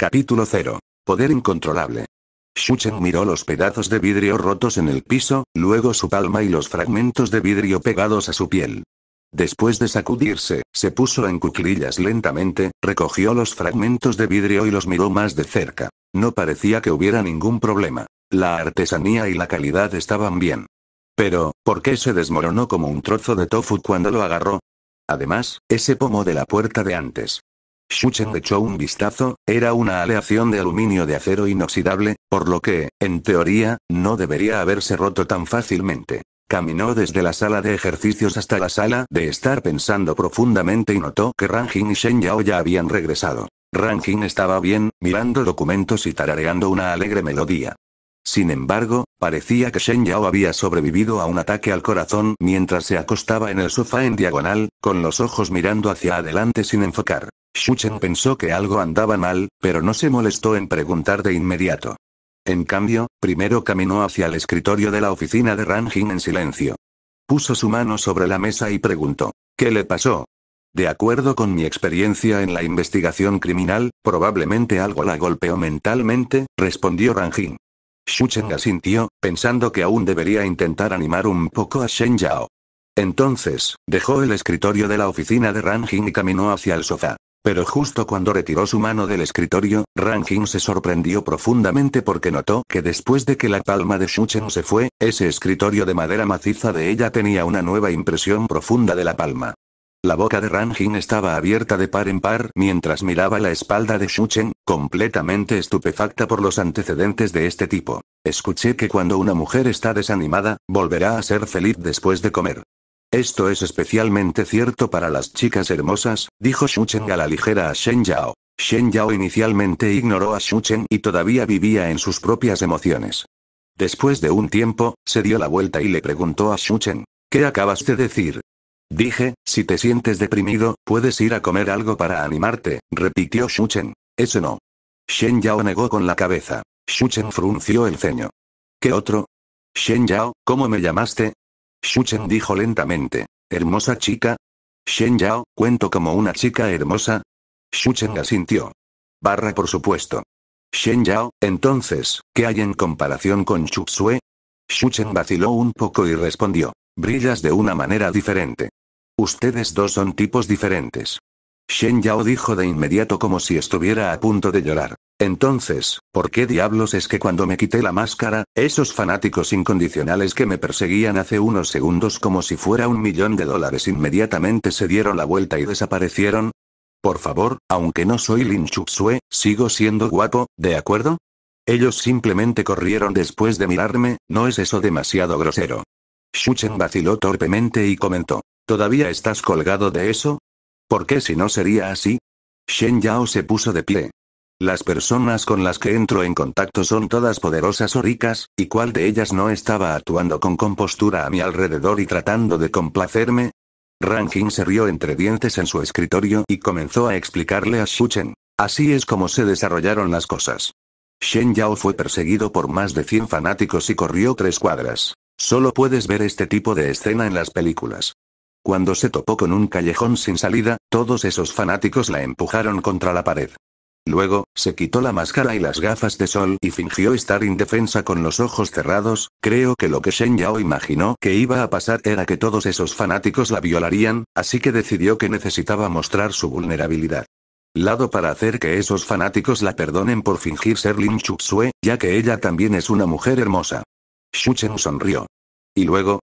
Capítulo 0. Poder incontrolable. Shuchen miró los pedazos de vidrio rotos en el piso, luego su palma y los fragmentos de vidrio pegados a su piel. Después de sacudirse, se puso en cuclillas lentamente, recogió los fragmentos de vidrio y los miró más de cerca. No parecía que hubiera ningún problema. La artesanía y la calidad estaban bien. Pero, ¿por qué se desmoronó como un trozo de tofu cuando lo agarró? Además, ese pomo de la puerta de antes. Shuchen echó un vistazo, era una aleación de aluminio de acero inoxidable, por lo que, en teoría, no debería haberse roto tan fácilmente. Caminó desde la sala de ejercicios hasta la sala de estar pensando profundamente y notó que Ranjin y Shen Yao ya habían regresado. Ranjin estaba bien, mirando documentos y tarareando una alegre melodía. Sin embargo, parecía que Shen Yao había sobrevivido a un ataque al corazón mientras se acostaba en el sofá en diagonal, con los ojos mirando hacia adelante sin enfocar. Chen pensó que algo andaba mal, pero no se molestó en preguntar de inmediato. En cambio, primero caminó hacia el escritorio de la oficina de Ranjin en silencio. Puso su mano sobre la mesa y preguntó, ¿qué le pasó? De acuerdo con mi experiencia en la investigación criminal, probablemente algo la golpeó mentalmente, respondió Ranjin. Chen asintió, pensando que aún debería intentar animar un poco a Shen Yao. Entonces, dejó el escritorio de la oficina de Ranjin y caminó hacia el sofá. Pero justo cuando retiró su mano del escritorio, Rankin se sorprendió profundamente porque notó que después de que la palma de Chen se fue, ese escritorio de madera maciza de ella tenía una nueva impresión profunda de la palma. La boca de ranking estaba abierta de par en par mientras miraba la espalda de Chen, completamente estupefacta por los antecedentes de este tipo. Escuché que cuando una mujer está desanimada, volverá a ser feliz después de comer. Esto es especialmente cierto para las chicas hermosas, dijo Shuchen a la ligera a Shen Yao. Shen Yao inicialmente ignoró a Shuchen y todavía vivía en sus propias emociones. Después de un tiempo, se dio la vuelta y le preguntó a Shuchen, ¿qué acabas de decir? Dije, si te sientes deprimido, puedes ir a comer algo para animarte, repitió Shuchen. Eso no. Shen Yao negó con la cabeza. Shuchen frunció el ceño. ¿Qué otro? Shen Yao, ¿cómo me llamaste? Shuchen dijo lentamente. ¿Hermosa chica? Shen Yao, ¿cuento como una chica hermosa? Shuchen asintió. Barra por supuesto. Shen Yao, entonces, ¿qué hay en comparación con Shuxue? Shuchen vaciló un poco y respondió. Brillas de una manera diferente. Ustedes dos son tipos diferentes. Shen Yao dijo de inmediato como si estuviera a punto de llorar. Entonces, ¿por qué diablos es que cuando me quité la máscara, esos fanáticos incondicionales que me perseguían hace unos segundos como si fuera un millón de dólares inmediatamente se dieron la vuelta y desaparecieron? Por favor, aunque no soy Lin Xue, sigo siendo guapo, ¿de acuerdo? Ellos simplemente corrieron después de mirarme, ¿no es eso demasiado grosero? Chen vaciló torpemente y comentó. ¿Todavía estás colgado de eso? ¿Por qué si no sería así? Shen Yao se puso de pie. Las personas con las que entro en contacto son todas poderosas o ricas, y cuál de ellas no estaba actuando con compostura a mi alrededor y tratando de complacerme. Rankin se rió entre dientes en su escritorio y comenzó a explicarle a Chen. Así es como se desarrollaron las cosas. Shen Yao fue perseguido por más de 100 fanáticos y corrió tres cuadras. Solo puedes ver este tipo de escena en las películas. Cuando se topó con un callejón sin salida, todos esos fanáticos la empujaron contra la pared. Luego, se quitó la máscara y las gafas de sol y fingió estar indefensa con los ojos cerrados, creo que lo que Shen Yao imaginó que iba a pasar era que todos esos fanáticos la violarían, así que decidió que necesitaba mostrar su vulnerabilidad. Lado para hacer que esos fanáticos la perdonen por fingir ser Lin Chuxue, ya que ella también es una mujer hermosa. Chen sonrió. Y luego,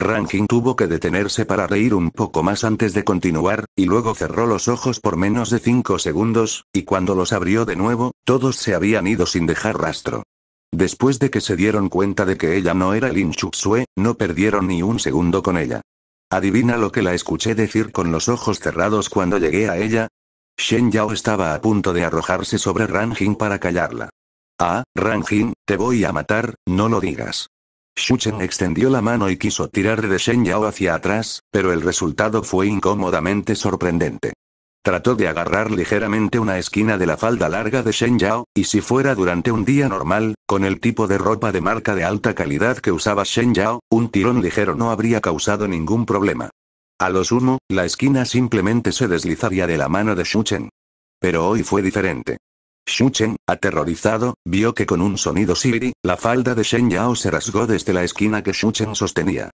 Rankin tuvo que detenerse para reír un poco más antes de continuar, y luego cerró los ojos por menos de cinco segundos, y cuando los abrió de nuevo, todos se habían ido sin dejar rastro. Después de que se dieron cuenta de que ella no era Lin Chuxue, no perdieron ni un segundo con ella. Adivina lo que la escuché decir con los ojos cerrados cuando llegué a ella. Shen Yao estaba a punto de arrojarse sobre Ranjin para callarla. Ah, Ranjin, te voy a matar, no lo digas. Shuchen oh. extendió la mano y quiso tirar de Shen Yao hacia atrás, pero el resultado fue incómodamente sorprendente. Trató de agarrar ligeramente una esquina de la falda larga de Shen Yao, y si fuera durante un día normal, con el tipo de ropa de marca de alta calidad que usaba Shen Yao, un tirón ligero no habría causado ningún problema. A lo sumo, la esquina simplemente se deslizaría de la mano de Shuchen. Pero hoy fue diferente. Chen, aterrorizado, vio que con un sonido siri, la falda de Shen Yao se rasgó desde la esquina que Chen sostenía.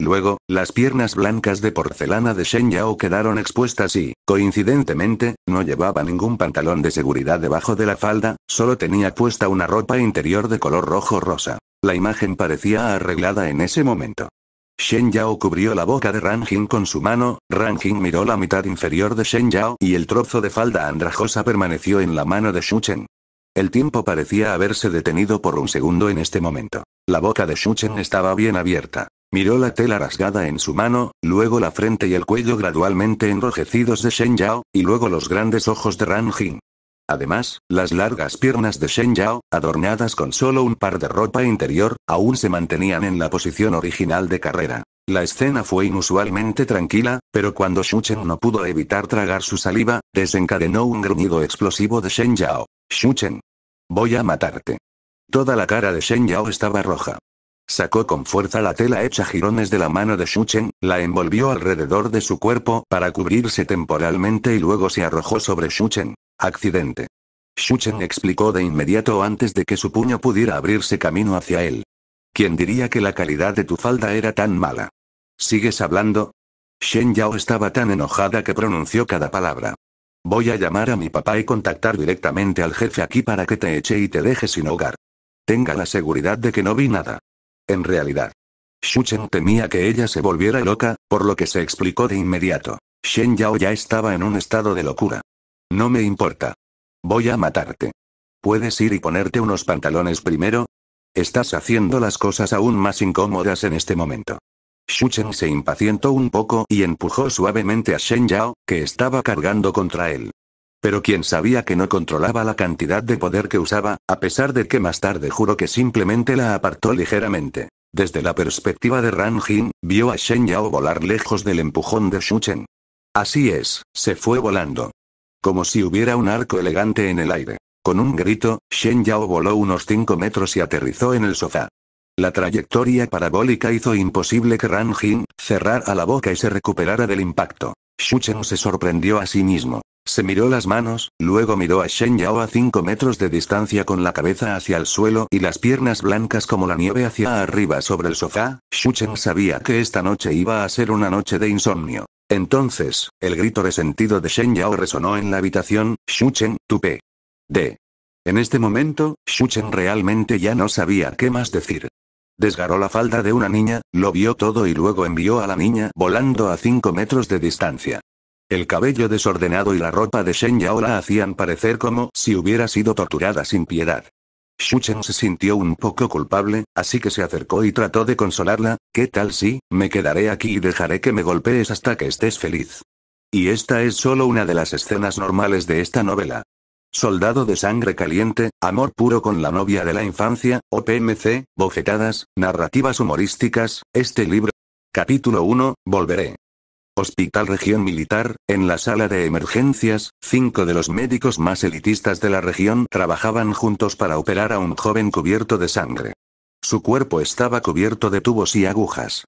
Luego, las piernas blancas de porcelana de Shen Yao quedaron expuestas y, coincidentemente, no llevaba ningún pantalón de seguridad debajo de la falda, solo tenía puesta una ropa interior de color rojo rosa. La imagen parecía arreglada en ese momento. Shen Yao cubrió la boca de Ranjin con su mano, Ranjin miró la mitad inferior de Shen Yao y el trozo de falda andrajosa permaneció en la mano de Chen. El tiempo parecía haberse detenido por un segundo en este momento. La boca de Chen estaba bien abierta. Miró la tela rasgada en su mano, luego la frente y el cuello gradualmente enrojecidos de Shen Yao, y luego los grandes ojos de Ran Además, las largas piernas de Shen Yao, adornadas con solo un par de ropa interior, aún se mantenían en la posición original de carrera. La escena fue inusualmente tranquila, pero cuando Chen no pudo evitar tragar su saliva, desencadenó un gruñido explosivo de Shen Yao. Chen. Voy a matarte. Toda la cara de Shen Yao estaba roja. Sacó con fuerza la tela hecha jirones de la mano de Chen, la envolvió alrededor de su cuerpo para cubrirse temporalmente y luego se arrojó sobre Chen. Accidente. Shuchen oh. explicó de inmediato antes de que su puño pudiera abrirse camino hacia él. ¿Quién diría que la calidad de tu falda era tan mala? ¿Sigues hablando? Shen Yao estaba tan enojada que pronunció cada palabra. Voy a llamar a mi papá y contactar directamente al jefe aquí para que te eche y te deje sin hogar. Tenga la seguridad de que no vi nada. En realidad. Shuchen temía que ella se volviera loca, por lo que se explicó de inmediato. Shen Yao ya estaba en un estado de locura. No me importa. Voy a matarte. ¿Puedes ir y ponerte unos pantalones primero? Estás haciendo las cosas aún más incómodas en este momento. Chen se impacientó un poco y empujó suavemente a Shen Yao, que estaba cargando contra él. Pero quien sabía que no controlaba la cantidad de poder que usaba, a pesar de que más tarde juró que simplemente la apartó ligeramente. Desde la perspectiva de Ran Jin, vio a Shen Yao volar lejos del empujón de Chen. Así es, se fue volando. Como si hubiera un arco elegante en el aire. Con un grito, Shen Yao voló unos 5 metros y aterrizó en el sofá. La trayectoria parabólica hizo imposible que Ran Jin cerrara la boca y se recuperara del impacto. Chen se sorprendió a sí mismo. Se miró las manos, luego miró a Shen Yao a 5 metros de distancia con la cabeza hacia el suelo y las piernas blancas como la nieve hacia arriba sobre el sofá. Chen sabía que esta noche iba a ser una noche de insomnio. Entonces, el grito resentido de Shen Yao resonó en la habitación, Shuchen, tupe. De. En este momento, Shuchen realmente ya no sabía qué más decir. Desgaró la falda de una niña, lo vio todo y luego envió a la niña volando a 5 metros de distancia. El cabello desordenado y la ropa de Shen Yao la hacían parecer como si hubiera sido torturada sin piedad. Shuchen se sintió un poco culpable, así que se acercó y trató de consolarla, ¿qué tal si, me quedaré aquí y dejaré que me golpees hasta que estés feliz? Y esta es solo una de las escenas normales de esta novela. Soldado de sangre caliente, amor puro con la novia de la infancia, OPMC, bofetadas, narrativas humorísticas, este libro. Capítulo 1, volveré. Hospital Región Militar, en la sala de emergencias, cinco de los médicos más elitistas de la región trabajaban juntos para operar a un joven cubierto de sangre. Su cuerpo estaba cubierto de tubos y agujas.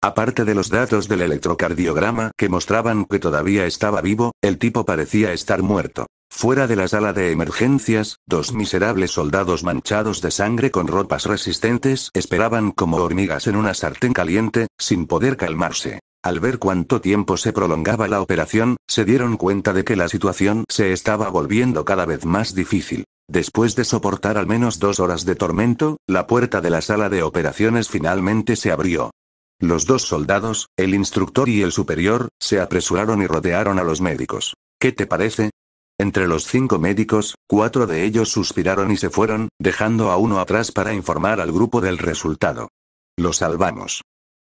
Aparte de los datos del electrocardiograma que mostraban que todavía estaba vivo, el tipo parecía estar muerto. Fuera de la sala de emergencias, dos miserables soldados manchados de sangre con ropas resistentes esperaban como hormigas en una sartén caliente, sin poder calmarse. Al ver cuánto tiempo se prolongaba la operación, se dieron cuenta de que la situación se estaba volviendo cada vez más difícil. Después de soportar al menos dos horas de tormento, la puerta de la sala de operaciones finalmente se abrió. Los dos soldados, el instructor y el superior, se apresuraron y rodearon a los médicos. ¿Qué te parece? Entre los cinco médicos, cuatro de ellos suspiraron y se fueron, dejando a uno atrás para informar al grupo del resultado. Lo salvamos.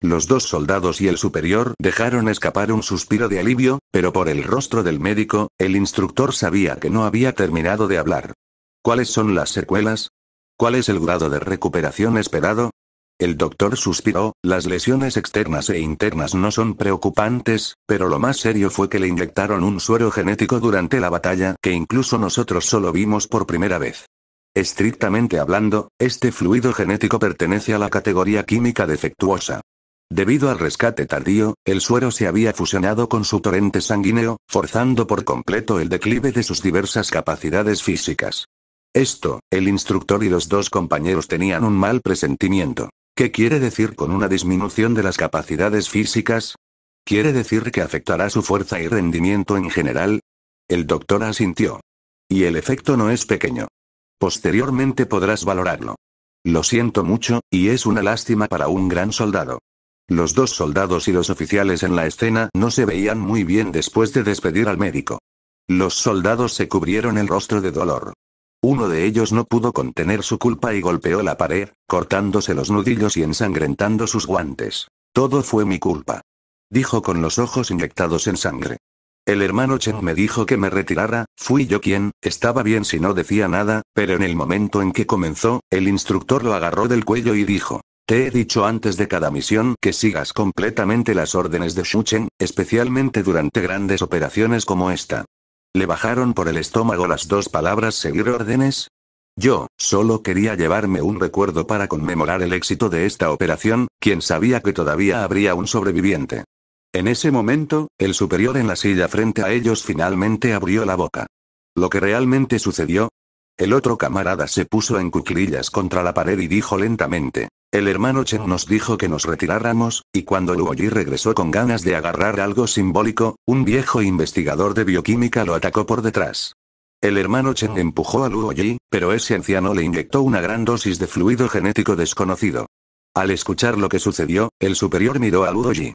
Los dos soldados y el superior dejaron escapar un suspiro de alivio, pero por el rostro del médico, el instructor sabía que no había terminado de hablar. ¿Cuáles son las secuelas? ¿Cuál es el grado de recuperación esperado? El doctor suspiró, las lesiones externas e internas no son preocupantes, pero lo más serio fue que le inyectaron un suero genético durante la batalla que incluso nosotros solo vimos por primera vez. Estrictamente hablando, este fluido genético pertenece a la categoría química defectuosa. Debido al rescate tardío, el suero se había fusionado con su torrente sanguíneo, forzando por completo el declive de sus diversas capacidades físicas. Esto, el instructor y los dos compañeros tenían un mal presentimiento. ¿Qué quiere decir con una disminución de las capacidades físicas? ¿Quiere decir que afectará su fuerza y rendimiento en general? El doctor asintió. Y el efecto no es pequeño. Posteriormente podrás valorarlo. Lo siento mucho, y es una lástima para un gran soldado. Los dos soldados y los oficiales en la escena no se veían muy bien después de despedir al médico. Los soldados se cubrieron el rostro de dolor. Uno de ellos no pudo contener su culpa y golpeó la pared, cortándose los nudillos y ensangrentando sus guantes. Todo fue mi culpa. Dijo con los ojos inyectados en sangre. El hermano Chen me dijo que me retirara, fui yo quien, estaba bien si no decía nada, pero en el momento en que comenzó, el instructor lo agarró del cuello y dijo, te he dicho antes de cada misión que sigas completamente las órdenes de Chen, especialmente durante grandes operaciones como esta. ¿Le bajaron por el estómago las dos palabras seguir órdenes? Yo, solo quería llevarme un recuerdo para conmemorar el éxito de esta operación, quien sabía que todavía habría un sobreviviente. En ese momento, el superior en la silla frente a ellos finalmente abrió la boca. Lo que realmente sucedió. El otro camarada se puso en cuclillas contra la pared y dijo lentamente. El hermano Chen nos dijo que nos retiráramos, y cuando Luo Luoyi regresó con ganas de agarrar algo simbólico, un viejo investigador de bioquímica lo atacó por detrás. El hermano Chen empujó a Luo Luoyi, pero ese anciano le inyectó una gran dosis de fluido genético desconocido. Al escuchar lo que sucedió, el superior miró a Luo Luoyi.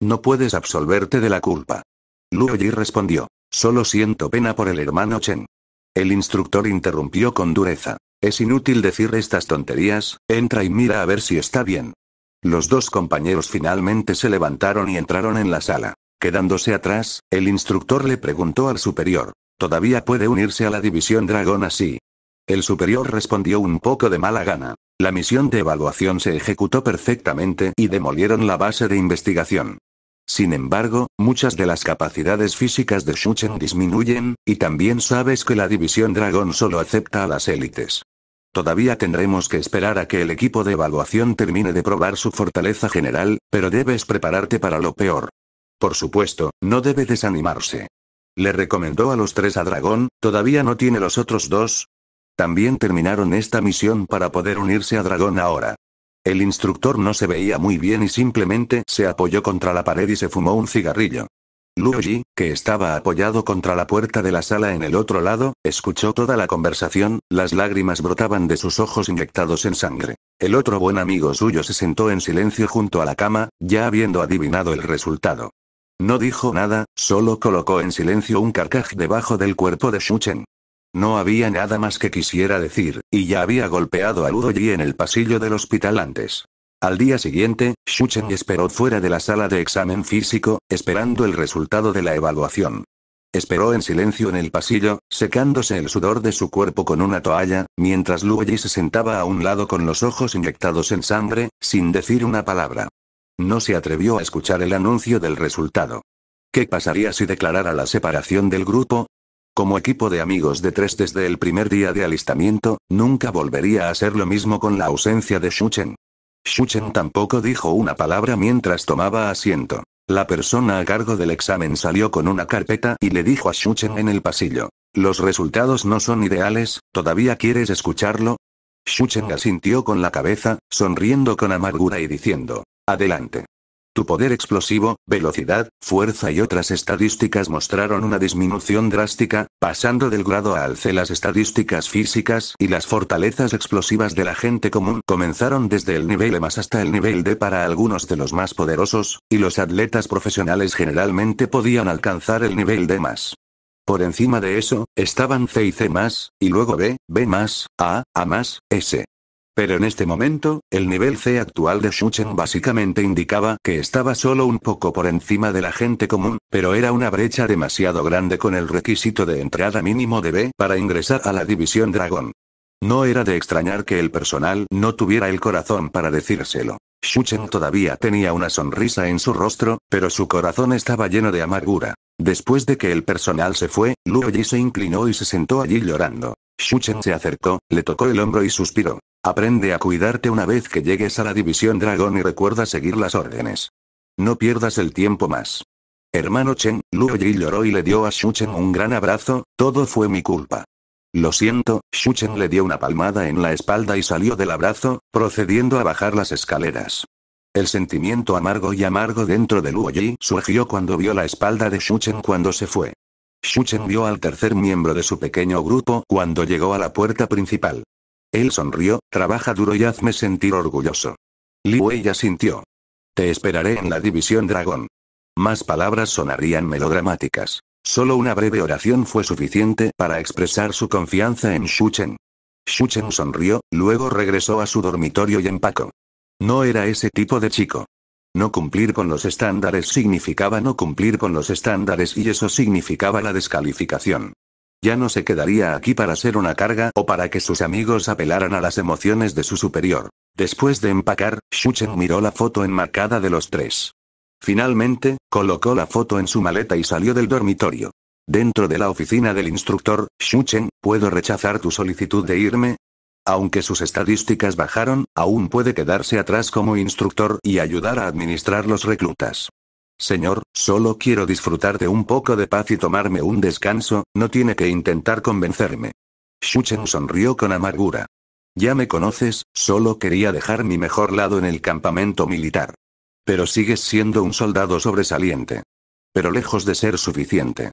No puedes absolverte de la culpa. Luo Luoyi respondió. Solo siento pena por el hermano Chen. El instructor interrumpió con dureza. Es inútil decir estas tonterías, entra y mira a ver si está bien. Los dos compañeros finalmente se levantaron y entraron en la sala. Quedándose atrás, el instructor le preguntó al superior. ¿Todavía puede unirse a la división dragón así? El superior respondió un poco de mala gana. La misión de evaluación se ejecutó perfectamente y demolieron la base de investigación. Sin embargo, muchas de las capacidades físicas de Shuchen disminuyen, y también sabes que la división dragón solo acepta a las élites. Todavía tendremos que esperar a que el equipo de evaluación termine de probar su fortaleza general, pero debes prepararte para lo peor. Por supuesto, no debe desanimarse. Le recomendó a los tres a Dragón, todavía no tiene los otros dos. También terminaron esta misión para poder unirse a Dragón ahora. El instructor no se veía muy bien y simplemente se apoyó contra la pared y se fumó un cigarrillo. Luigi, que estaba apoyado contra la puerta de la sala en el otro lado, escuchó toda la conversación, las lágrimas brotaban de sus ojos inyectados en sangre. El otro buen amigo suyo se sentó en silencio junto a la cama, ya habiendo adivinado el resultado. No dijo nada, solo colocó en silencio un carcaj debajo del cuerpo de Shuchen. No había nada más que quisiera decir, y ya había golpeado a Ludoji en el pasillo del hospital antes. Al día siguiente, Chen ah. esperó fuera de la sala de examen físico, esperando el resultado de la evaluación. Esperó en silencio en el pasillo, secándose el sudor de su cuerpo con una toalla, mientras Yi se sentaba a un lado con los ojos inyectados en sangre, sin decir una palabra. No se atrevió a escuchar el anuncio del resultado. ¿Qué pasaría si declarara la separación del grupo? Como equipo de amigos de tres desde el primer día de alistamiento, nunca volvería a ser lo mismo con la ausencia de Chen. Shuchen tampoco dijo una palabra mientras tomaba asiento. La persona a cargo del examen salió con una carpeta y le dijo a Shuchen en el pasillo. Los resultados no son ideales, ¿todavía quieres escucharlo? Shuchen asintió con la cabeza, sonriendo con amargura y diciendo. Adelante. Tu poder explosivo, velocidad, fuerza y otras estadísticas mostraron una disminución drástica, pasando del grado a alce las estadísticas físicas y las fortalezas explosivas de la gente común comenzaron desde el nivel E más hasta el nivel D para algunos de los más poderosos, y los atletas profesionales generalmente podían alcanzar el nivel D más. Por encima de eso, estaban C y C más, y luego B, B más, A, A más, S, pero en este momento, el nivel C actual de Shuchen básicamente indicaba que estaba solo un poco por encima de la gente común, pero era una brecha demasiado grande con el requisito de entrada mínimo de B para ingresar a la división dragón. No era de extrañar que el personal no tuviera el corazón para decírselo. Shuchen todavía tenía una sonrisa en su rostro, pero su corazón estaba lleno de amargura. Después de que el personal se fue, Luo Yi se inclinó y se sentó allí llorando. Shuchen se acercó, le tocó el hombro y suspiró. Aprende a cuidarte una vez que llegues a la División Dragón y recuerda seguir las órdenes. No pierdas el tiempo más. Hermano Chen, Luo Yi lloró y le dio a Chen un gran abrazo, todo fue mi culpa. Lo siento, Chen le dio una palmada en la espalda y salió del abrazo, procediendo a bajar las escaleras. El sentimiento amargo y amargo dentro de Luo Yi surgió cuando vio la espalda de Chen cuando se fue. Chen vio al tercer miembro de su pequeño grupo cuando llegó a la puerta principal. Él sonrió, trabaja duro y hazme sentir orgulloso. Li Wei sintió. Te esperaré en la división dragón. Más palabras sonarían melodramáticas. Solo una breve oración fue suficiente para expresar su confianza en Shuchen. Chen sonrió, luego regresó a su dormitorio y empacó. No era ese tipo de chico. No cumplir con los estándares significaba no cumplir con los estándares y eso significaba la descalificación. Ya no se quedaría aquí para ser una carga o para que sus amigos apelaran a las emociones de su superior. Después de empacar, Shuchen miró la foto enmarcada de los tres. Finalmente, colocó la foto en su maleta y salió del dormitorio. Dentro de la oficina del instructor, Chen, ¿puedo rechazar tu solicitud de irme? Aunque sus estadísticas bajaron, aún puede quedarse atrás como instructor y ayudar a administrar los reclutas. Señor, solo quiero disfrutar de un poco de paz y tomarme un descanso, no tiene que intentar convencerme. Shuchen sonrió con amargura. Ya me conoces, solo quería dejar mi mejor lado en el campamento militar. Pero sigues siendo un soldado sobresaliente. Pero lejos de ser suficiente.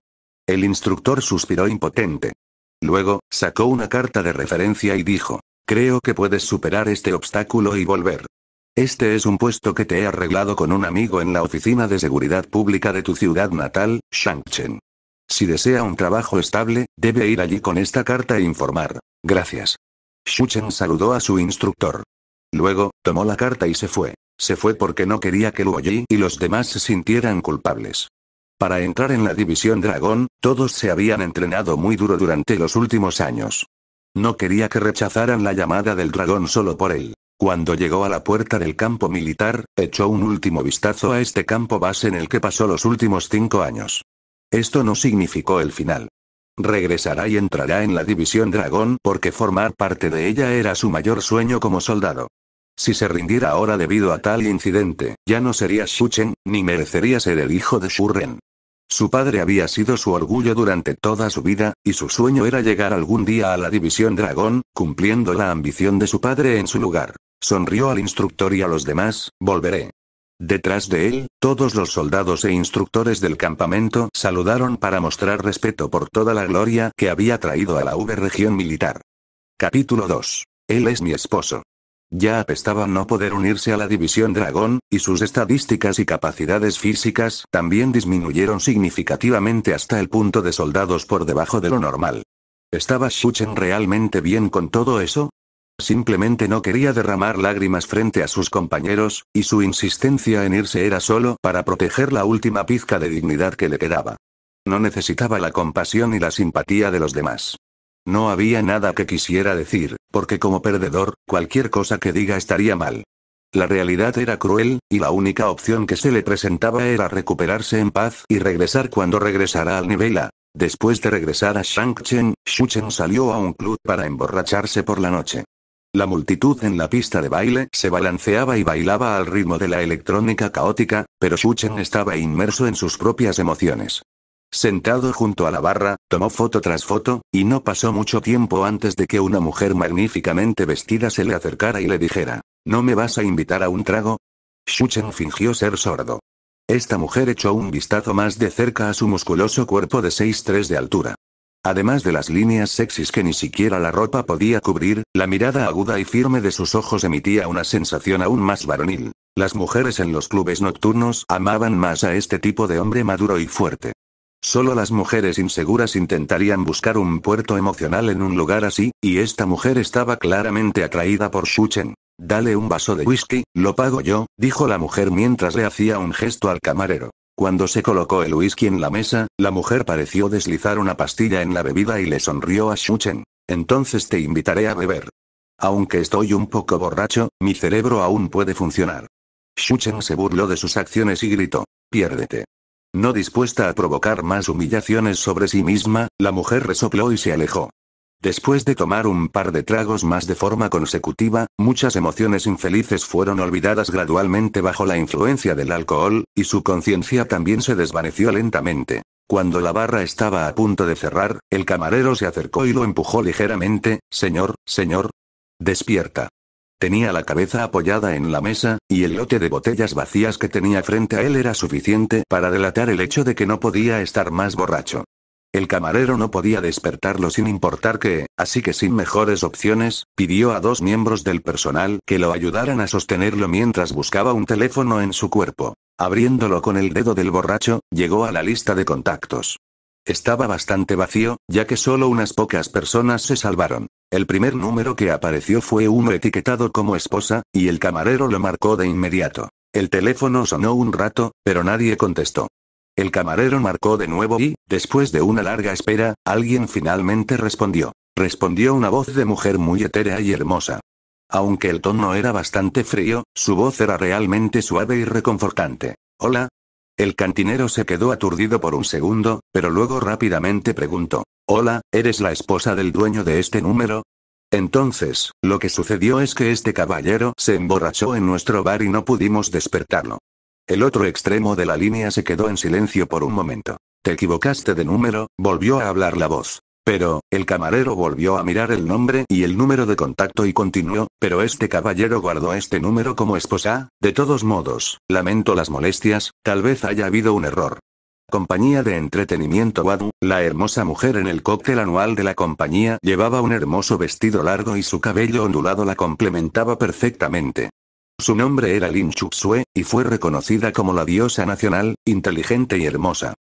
El instructor suspiró impotente. Luego, sacó una carta de referencia y dijo, creo que puedes superar este obstáculo y volver. Este es un puesto que te he arreglado con un amigo en la oficina de seguridad pública de tu ciudad natal, Shangchen. Si desea un trabajo estable, debe ir allí con esta carta e informar. Gracias. Chen saludó a su instructor. Luego, tomó la carta y se fue. Se fue porque no quería que Luoyi y los demás se sintieran culpables. Para entrar en la división dragón, todos se habían entrenado muy duro durante los últimos años. No quería que rechazaran la llamada del dragón solo por él. Cuando llegó a la puerta del campo militar, echó un último vistazo a este campo base en el que pasó los últimos cinco años. Esto no significó el final. Regresará y entrará en la División Dragón porque formar parte de ella era su mayor sueño como soldado. Si se rindiera ahora debido a tal incidente, ya no sería Shuchen, ni merecería ser el hijo de Shuren. Su padre había sido su orgullo durante toda su vida, y su sueño era llegar algún día a la División Dragón, cumpliendo la ambición de su padre en su lugar. Sonrió al instructor y a los demás, volveré. Detrás de él, todos los soldados e instructores del campamento saludaron para mostrar respeto por toda la gloria que había traído a la V región militar. Capítulo 2. Él es mi esposo. Ya apestaba no poder unirse a la división Dragón, y sus estadísticas y capacidades físicas también disminuyeron significativamente hasta el punto de soldados por debajo de lo normal. ¿Estaba Shuchen realmente bien con todo eso? Simplemente no quería derramar lágrimas frente a sus compañeros, y su insistencia en irse era solo para proteger la última pizca de dignidad que le quedaba. No necesitaba la compasión y la simpatía de los demás. No había nada que quisiera decir, porque como perdedor, cualquier cosa que diga estaría mal. La realidad era cruel, y la única opción que se le presentaba era recuperarse en paz y regresar cuando regresara al nivel A. Después de regresar a Shangchen, Shuchen salió a un club para emborracharse por la noche. La multitud en la pista de baile se balanceaba y bailaba al ritmo de la electrónica caótica, pero Shuchen estaba inmerso en sus propias emociones. Sentado junto a la barra, tomó foto tras foto, y no pasó mucho tiempo antes de que una mujer magníficamente vestida se le acercara y le dijera, ¿no me vas a invitar a un trago? Shuchen fingió ser sordo. Esta mujer echó un vistazo más de cerca a su musculoso cuerpo de 6'3 de altura. Además de las líneas sexys que ni siquiera la ropa podía cubrir, la mirada aguda y firme de sus ojos emitía una sensación aún más varonil. Las mujeres en los clubes nocturnos amaban más a este tipo de hombre maduro y fuerte. Solo las mujeres inseguras intentarían buscar un puerto emocional en un lugar así, y esta mujer estaba claramente atraída por Chen. Dale un vaso de whisky, lo pago yo, dijo la mujer mientras le hacía un gesto al camarero. Cuando se colocó el whisky en la mesa, la mujer pareció deslizar una pastilla en la bebida y le sonrió a Shuchen. Entonces te invitaré a beber. Aunque estoy un poco borracho, mi cerebro aún puede funcionar. Shuchen se burló de sus acciones y gritó. Piérdete. No dispuesta a provocar más humillaciones sobre sí misma, la mujer resopló y se alejó. Después de tomar un par de tragos más de forma consecutiva, muchas emociones infelices fueron olvidadas gradualmente bajo la influencia del alcohol, y su conciencia también se desvaneció lentamente. Cuando la barra estaba a punto de cerrar, el camarero se acercó y lo empujó ligeramente, Señor, señor. Despierta. Tenía la cabeza apoyada en la mesa, y el lote de botellas vacías que tenía frente a él era suficiente para delatar el hecho de que no podía estar más borracho. El camarero no podía despertarlo sin importar que, así que sin mejores opciones, pidió a dos miembros del personal que lo ayudaran a sostenerlo mientras buscaba un teléfono en su cuerpo. Abriéndolo con el dedo del borracho, llegó a la lista de contactos. Estaba bastante vacío, ya que solo unas pocas personas se salvaron. El primer número que apareció fue uno etiquetado como esposa, y el camarero lo marcó de inmediato. El teléfono sonó un rato, pero nadie contestó. El camarero marcó de nuevo y, después de una larga espera, alguien finalmente respondió. Respondió una voz de mujer muy etérea y hermosa. Aunque el tono era bastante frío, su voz era realmente suave y reconfortante. Hola. El cantinero se quedó aturdido por un segundo, pero luego rápidamente preguntó. Hola, ¿eres la esposa del dueño de este número? Entonces, lo que sucedió es que este caballero se emborrachó en nuestro bar y no pudimos despertarlo. El otro extremo de la línea se quedó en silencio por un momento. Te equivocaste de número, volvió a hablar la voz. Pero, el camarero volvió a mirar el nombre y el número de contacto y continuó, pero este caballero guardó este número como esposa, de todos modos, lamento las molestias, tal vez haya habido un error. Compañía de entretenimiento Wadu, la hermosa mujer en el cóctel anual de la compañía llevaba un hermoso vestido largo y su cabello ondulado la complementaba perfectamente. Su nombre era Lin Chuxue, y fue reconocida como la diosa nacional, inteligente y hermosa.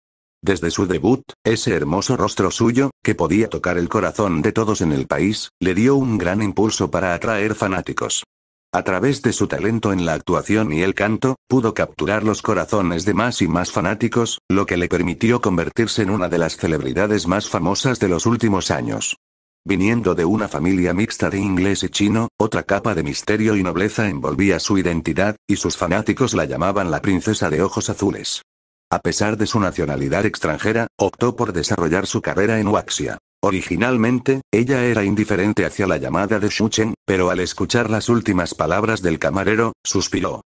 Desde su debut, ese hermoso rostro suyo, que podía tocar el corazón de todos en el país, le dio un gran impulso para atraer fanáticos. A través de su talento en la actuación y el canto, pudo capturar los corazones de más y más fanáticos, lo que le permitió convertirse en una de las celebridades más famosas de los últimos años. Viniendo de una familia mixta de inglés y chino, otra capa de misterio y nobleza envolvía su identidad, y sus fanáticos la llamaban la princesa de ojos azules. A pesar de su nacionalidad extranjera, optó por desarrollar su carrera en Waxia. Originalmente, ella era indiferente hacia la llamada de Chen, pero al escuchar las últimas palabras del camarero, suspiró.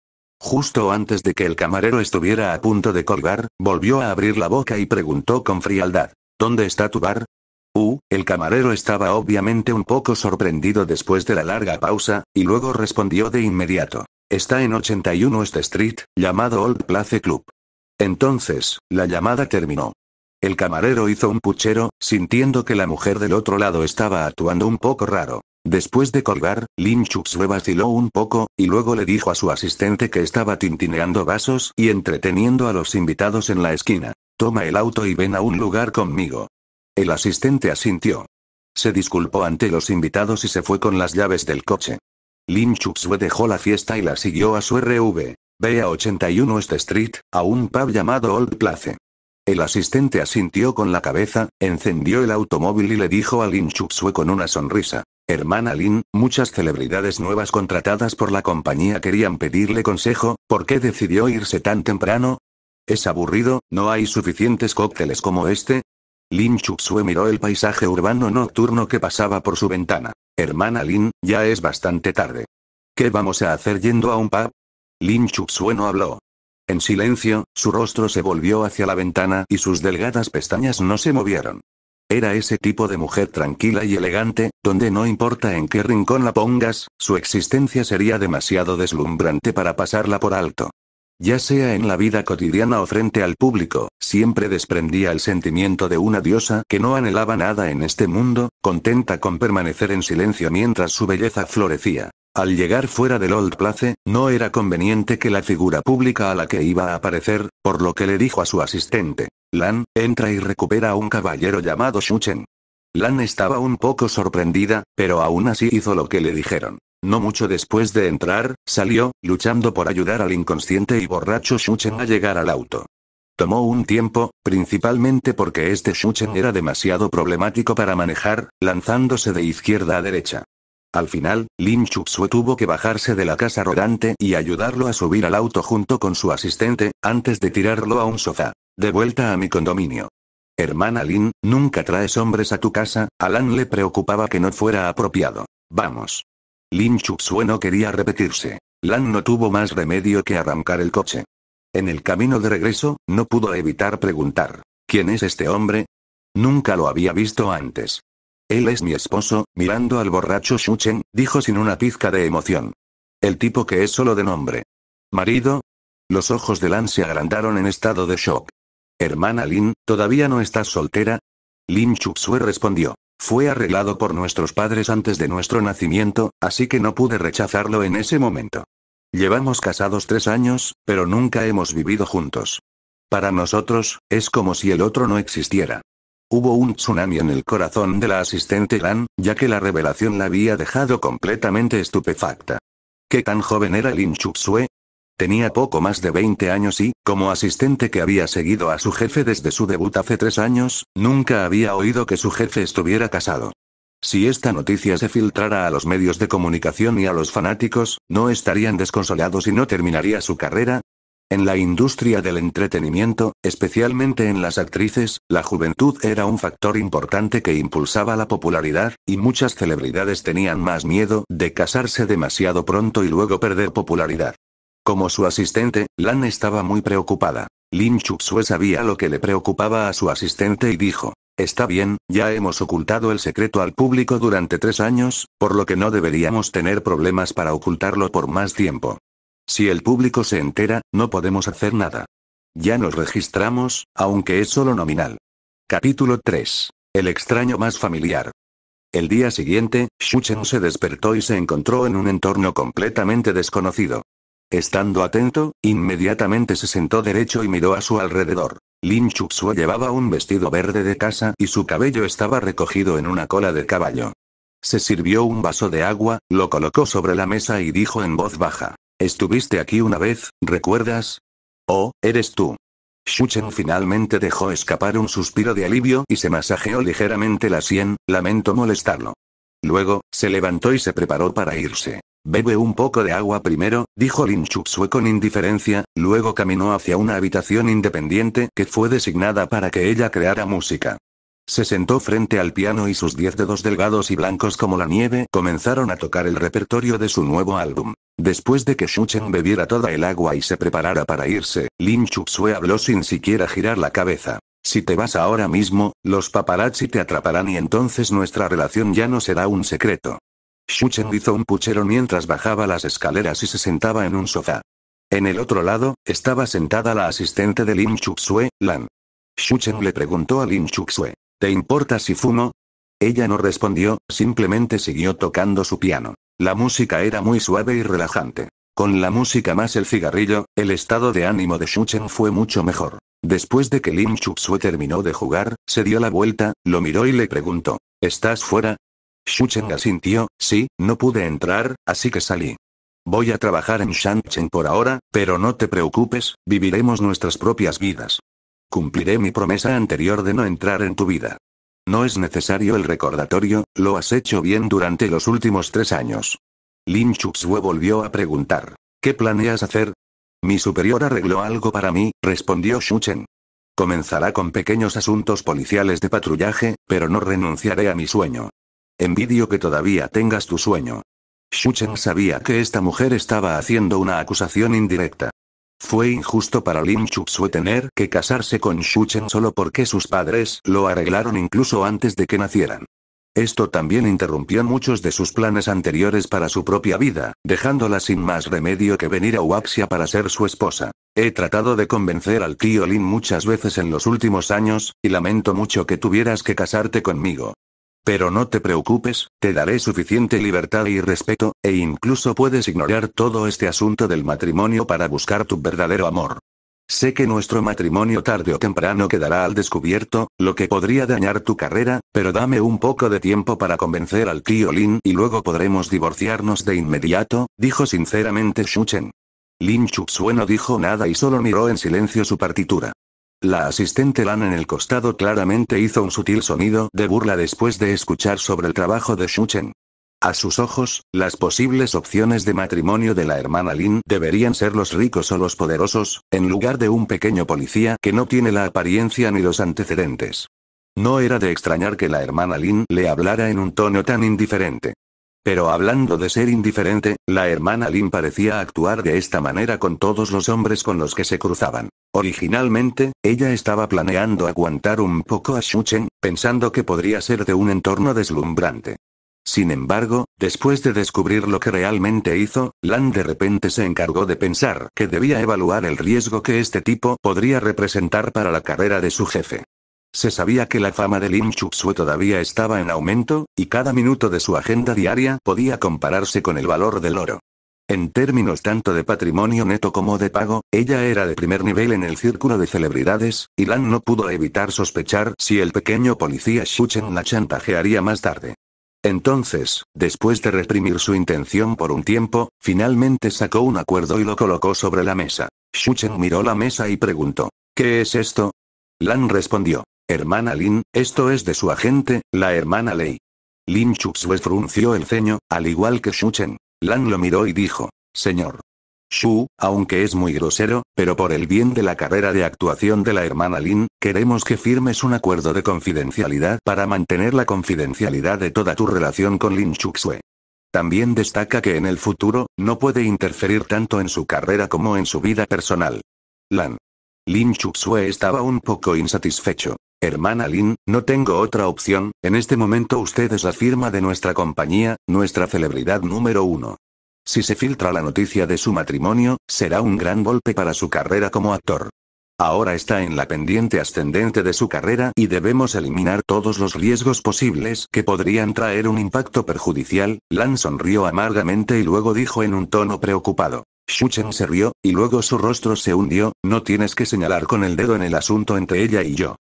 Justo antes de que el camarero estuviera a punto de colgar, volvió a abrir la boca y preguntó con frialdad, ¿Dónde está tu bar? Uh, el camarero estaba obviamente un poco sorprendido después de la larga pausa, y luego respondió de inmediato. Está en 81 st Street, llamado Old Place Club. Entonces, la llamada terminó. El camarero hizo un puchero, sintiendo que la mujer del otro lado estaba actuando un poco raro. Después de colgar, Lin Chuxue vaciló un poco, y luego le dijo a su asistente que estaba tintineando vasos y entreteniendo a los invitados en la esquina. Toma el auto y ven a un lugar conmigo. El asistente asintió. Se disculpó ante los invitados y se fue con las llaves del coche. Lin Chuxue dejó la fiesta y la siguió a su RV. Ve a 81 West Street, a un pub llamado Old Place. El asistente asintió con la cabeza, encendió el automóvil y le dijo a Lin Chuxue con una sonrisa. Hermana Lin, muchas celebridades nuevas contratadas por la compañía querían pedirle consejo, ¿por qué decidió irse tan temprano? Es aburrido, no hay suficientes cócteles como este, Lin Chuxue miró el paisaje urbano nocturno que pasaba por su ventana. Hermana Lin, ya es bastante tarde. ¿Qué vamos a hacer yendo a un pub? Lin Chuxue no habló. En silencio, su rostro se volvió hacia la ventana y sus delgadas pestañas no se movieron. Era ese tipo de mujer tranquila y elegante, donde no importa en qué rincón la pongas, su existencia sería demasiado deslumbrante para pasarla por alto. Ya sea en la vida cotidiana o frente al público, siempre desprendía el sentimiento de una diosa que no anhelaba nada en este mundo, contenta con permanecer en silencio mientras su belleza florecía. Al llegar fuera del Old Place, no era conveniente que la figura pública a la que iba a aparecer, por lo que le dijo a su asistente. Lan, entra y recupera a un caballero llamado Shuchen. Lan estaba un poco sorprendida, pero aún así hizo lo que le dijeron. No mucho después de entrar, salió, luchando por ayudar al inconsciente y borracho Shuchen a llegar al auto. Tomó un tiempo, principalmente porque este Shuchen era demasiado problemático para manejar, lanzándose de izquierda a derecha. Al final, Lin Chuxue tuvo que bajarse de la casa rodante y ayudarlo a subir al auto junto con su asistente, antes de tirarlo a un sofá. De vuelta a mi condominio. Hermana Lin, nunca traes hombres a tu casa, Alan le preocupaba que no fuera apropiado. Vamos. Lin Chuxue no quería repetirse. Lan no tuvo más remedio que arrancar el coche. En el camino de regreso, no pudo evitar preguntar, ¿quién es este hombre? Nunca lo había visto antes. Él es mi esposo, mirando al borracho Shuchen, dijo sin una pizca de emoción. El tipo que es solo de nombre. ¿Marido? Los ojos de Lan se agrandaron en estado de shock. Hermana Lin, ¿todavía no estás soltera? Lin Chuxue respondió. Fue arreglado por nuestros padres antes de nuestro nacimiento, así que no pude rechazarlo en ese momento. Llevamos casados tres años, pero nunca hemos vivido juntos. Para nosotros, es como si el otro no existiera. Hubo un tsunami en el corazón de la asistente Lan, ya que la revelación la había dejado completamente estupefacta. ¿Qué tan joven era Lin Chuxue? Tenía poco más de 20 años y, como asistente que había seguido a su jefe desde su debut hace tres años, nunca había oído que su jefe estuviera casado. Si esta noticia se filtrara a los medios de comunicación y a los fanáticos, ¿no estarían desconsolados y no terminaría su carrera? En la industria del entretenimiento, especialmente en las actrices, la juventud era un factor importante que impulsaba la popularidad, y muchas celebridades tenían más miedo de casarse demasiado pronto y luego perder popularidad. Como su asistente, Lan estaba muy preocupada. Lin Chuxue sabía lo que le preocupaba a su asistente y dijo, Está bien, ya hemos ocultado el secreto al público durante tres años, por lo que no deberíamos tener problemas para ocultarlo por más tiempo. Si el público se entera, no podemos hacer nada. Ya nos registramos, aunque es solo nominal. Capítulo 3. El extraño más familiar. El día siguiente, Chen se despertó y se encontró en un entorno completamente desconocido. Estando atento, inmediatamente se sentó derecho y miró a su alrededor. Lin Chuxue llevaba un vestido verde de casa y su cabello estaba recogido en una cola de caballo. Se sirvió un vaso de agua, lo colocó sobre la mesa y dijo en voz baja. Estuviste aquí una vez, ¿recuerdas? Oh, eres tú. Shuchen finalmente dejó escapar un suspiro de alivio y se masajeó ligeramente la sien, lamento molestarlo. Luego, se levantó y se preparó para irse. Bebe un poco de agua primero, dijo Lin Sue con indiferencia, luego caminó hacia una habitación independiente que fue designada para que ella creara música. Se sentó frente al piano y sus diez dedos delgados y blancos como la nieve comenzaron a tocar el repertorio de su nuevo álbum. Después de que Shuchen bebiera toda el agua y se preparara para irse, Lin Sue habló sin siquiera girar la cabeza. Si te vas ahora mismo, los paparazzi te atraparán y entonces nuestra relación ya no será un secreto. Shuchen hizo un puchero mientras bajaba las escaleras y se sentaba en un sofá. En el otro lado, estaba sentada la asistente de Lin Chuxue, Lan. Shuchen le preguntó a Lin Chuxue, ¿te importa si fumo? Ella no respondió, simplemente siguió tocando su piano. La música era muy suave y relajante. Con la música más el cigarrillo, el estado de ánimo de Shuchen fue mucho mejor. Después de que Lin Chuxue terminó de jugar, se dio la vuelta, lo miró y le preguntó, ¿estás fuera? Shuchen asintió, sí, no pude entrar, así que salí. Voy a trabajar en Shanchen por ahora, pero no te preocupes, viviremos nuestras propias vidas. Cumpliré mi promesa anterior de no entrar en tu vida. No es necesario el recordatorio, lo has hecho bien durante los últimos tres años. Lin Chuxue volvió a preguntar. ¿Qué planeas hacer? Mi superior arregló algo para mí, respondió Xu Chen. Comenzará con pequeños asuntos policiales de patrullaje, pero no renunciaré a mi sueño. Envidio que todavía tengas tu sueño. Xu Chen sabía que esta mujer estaba haciendo una acusación indirecta. Fue injusto para Lin Chuxue tener que casarse con Xu Chen solo porque sus padres lo arreglaron incluso antes de que nacieran. Esto también interrumpió muchos de sus planes anteriores para su propia vida, dejándola sin más remedio que venir a Waxia para ser su esposa. He tratado de convencer al tío Lin muchas veces en los últimos años, y lamento mucho que tuvieras que casarte conmigo. Pero no te preocupes, te daré suficiente libertad y respeto, e incluso puedes ignorar todo este asunto del matrimonio para buscar tu verdadero amor. Sé que nuestro matrimonio tarde o temprano quedará al descubierto, lo que podría dañar tu carrera, pero dame un poco de tiempo para convencer al tío Lin y luego podremos divorciarnos de inmediato, dijo sinceramente Chen. Lin Chuxue no dijo nada y solo miró en silencio su partitura. La asistente Lan en el costado claramente hizo un sutil sonido de burla después de escuchar sobre el trabajo de Chen. A sus ojos, las posibles opciones de matrimonio de la hermana Lin deberían ser los ricos o los poderosos, en lugar de un pequeño policía que no tiene la apariencia ni los antecedentes. No era de extrañar que la hermana Lin le hablara en un tono tan indiferente. Pero hablando de ser indiferente, la hermana Lin parecía actuar de esta manera con todos los hombres con los que se cruzaban. Originalmente, ella estaba planeando aguantar un poco a Shu Chen, pensando que podría ser de un entorno deslumbrante. Sin embargo, después de descubrir lo que realmente hizo, Lan de repente se encargó de pensar que debía evaluar el riesgo que este tipo podría representar para la carrera de su jefe. Se sabía que la fama de Lin Chuxue todavía estaba en aumento, y cada minuto de su agenda diaria podía compararse con el valor del oro. En términos tanto de patrimonio neto como de pago, ella era de primer nivel en el círculo de celebridades, y Lan no pudo evitar sospechar si el pequeño policía Shuchen la chantajearía más tarde. Entonces, después de reprimir su intención por un tiempo, finalmente sacó un acuerdo y lo colocó sobre la mesa. Shuchen miró la mesa y preguntó, ¿qué es esto? Lan respondió, hermana Lin, esto es de su agente, la hermana Lei. Lin Chuxue frunció el ceño, al igual que Shuchen. Lan lo miró y dijo, señor, Shu, aunque es muy grosero, pero por el bien de la carrera de actuación de la hermana Lin, queremos que firmes un acuerdo de confidencialidad para mantener la confidencialidad de toda tu relación con Lin Chuxue. También destaca que en el futuro, no puede interferir tanto en su carrera como en su vida personal. Lan. Lin Chuxue estaba un poco insatisfecho. Hermana Lin, no tengo otra opción, en este momento usted es la firma de nuestra compañía, nuestra celebridad número uno. Si se filtra la noticia de su matrimonio, será un gran golpe para su carrera como actor. Ahora está en la pendiente ascendente de su carrera y debemos eliminar todos los riesgos posibles que podrían traer un impacto perjudicial. Lan sonrió amargamente y luego dijo en un tono preocupado. Shuchen se rió, y luego su rostro se hundió, no tienes que señalar con el dedo en el asunto entre ella y yo.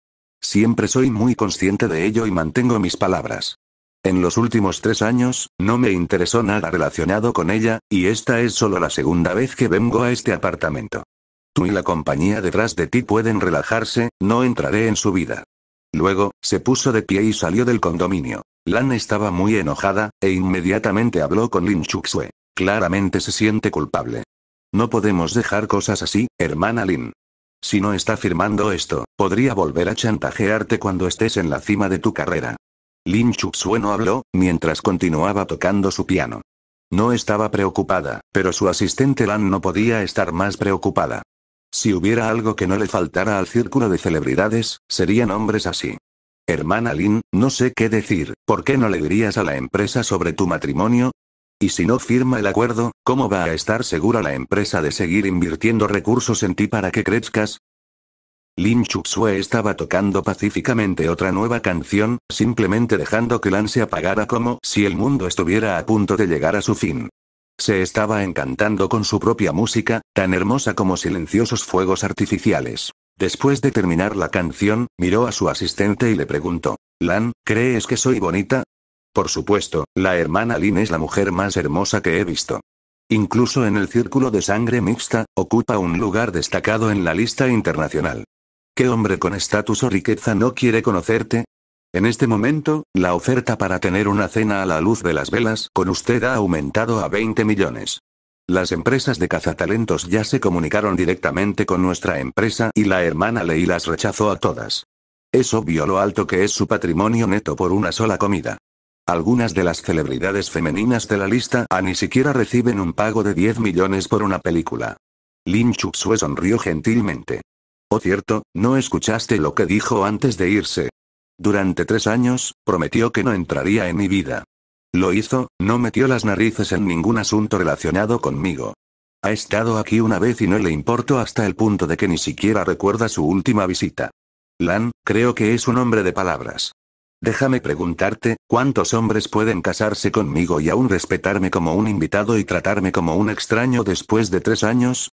Siempre soy muy consciente de ello y mantengo mis palabras. En los últimos tres años, no me interesó nada relacionado con ella, y esta es solo la segunda vez que vengo a este apartamento. Tú y la compañía detrás de ti pueden relajarse, no entraré en su vida. Luego, se puso de pie y salió del condominio. Lan estaba muy enojada, e inmediatamente habló con Lin Chuxue. Claramente se siente culpable. No podemos dejar cosas así, hermana Lin. Si no está firmando esto, podría volver a chantajearte cuando estés en la cima de tu carrera. Lin Chuxue no habló, mientras continuaba tocando su piano. No estaba preocupada, pero su asistente Lan no podía estar más preocupada. Si hubiera algo que no le faltara al círculo de celebridades, serían hombres así. Hermana Lin, no sé qué decir, ¿por qué no le dirías a la empresa sobre tu matrimonio? Y si no firma el acuerdo, ¿cómo va a estar segura la empresa de seguir invirtiendo recursos en ti para que crezcas? Lin Chuxue estaba tocando pacíficamente otra nueva canción, simplemente dejando que Lan se apagara como si el mundo estuviera a punto de llegar a su fin. Se estaba encantando con su propia música, tan hermosa como silenciosos fuegos artificiales. Después de terminar la canción, miró a su asistente y le preguntó, Lan, ¿crees que soy bonita? Por supuesto, la hermana Lin es la mujer más hermosa que he visto. Incluso en el círculo de sangre mixta, ocupa un lugar destacado en la lista internacional. ¿Qué hombre con estatus o riqueza no quiere conocerte? En este momento, la oferta para tener una cena a la luz de las velas con usted ha aumentado a 20 millones. Las empresas de cazatalentos ya se comunicaron directamente con nuestra empresa y la hermana Ley las rechazó a todas. Es obvio lo alto que es su patrimonio neto por una sola comida. Algunas de las celebridades femeninas de la lista a ah, ni siquiera reciben un pago de 10 millones por una película. Lin Chuxue sonrió gentilmente cierto, no escuchaste lo que dijo antes de irse. Durante tres años, prometió que no entraría en mi vida. Lo hizo, no metió las narices en ningún asunto relacionado conmigo. Ha estado aquí una vez y no le importo hasta el punto de que ni siquiera recuerda su última visita. Lan, creo que es un hombre de palabras. Déjame preguntarte, ¿cuántos hombres pueden casarse conmigo y aún respetarme como un invitado y tratarme como un extraño después de tres años?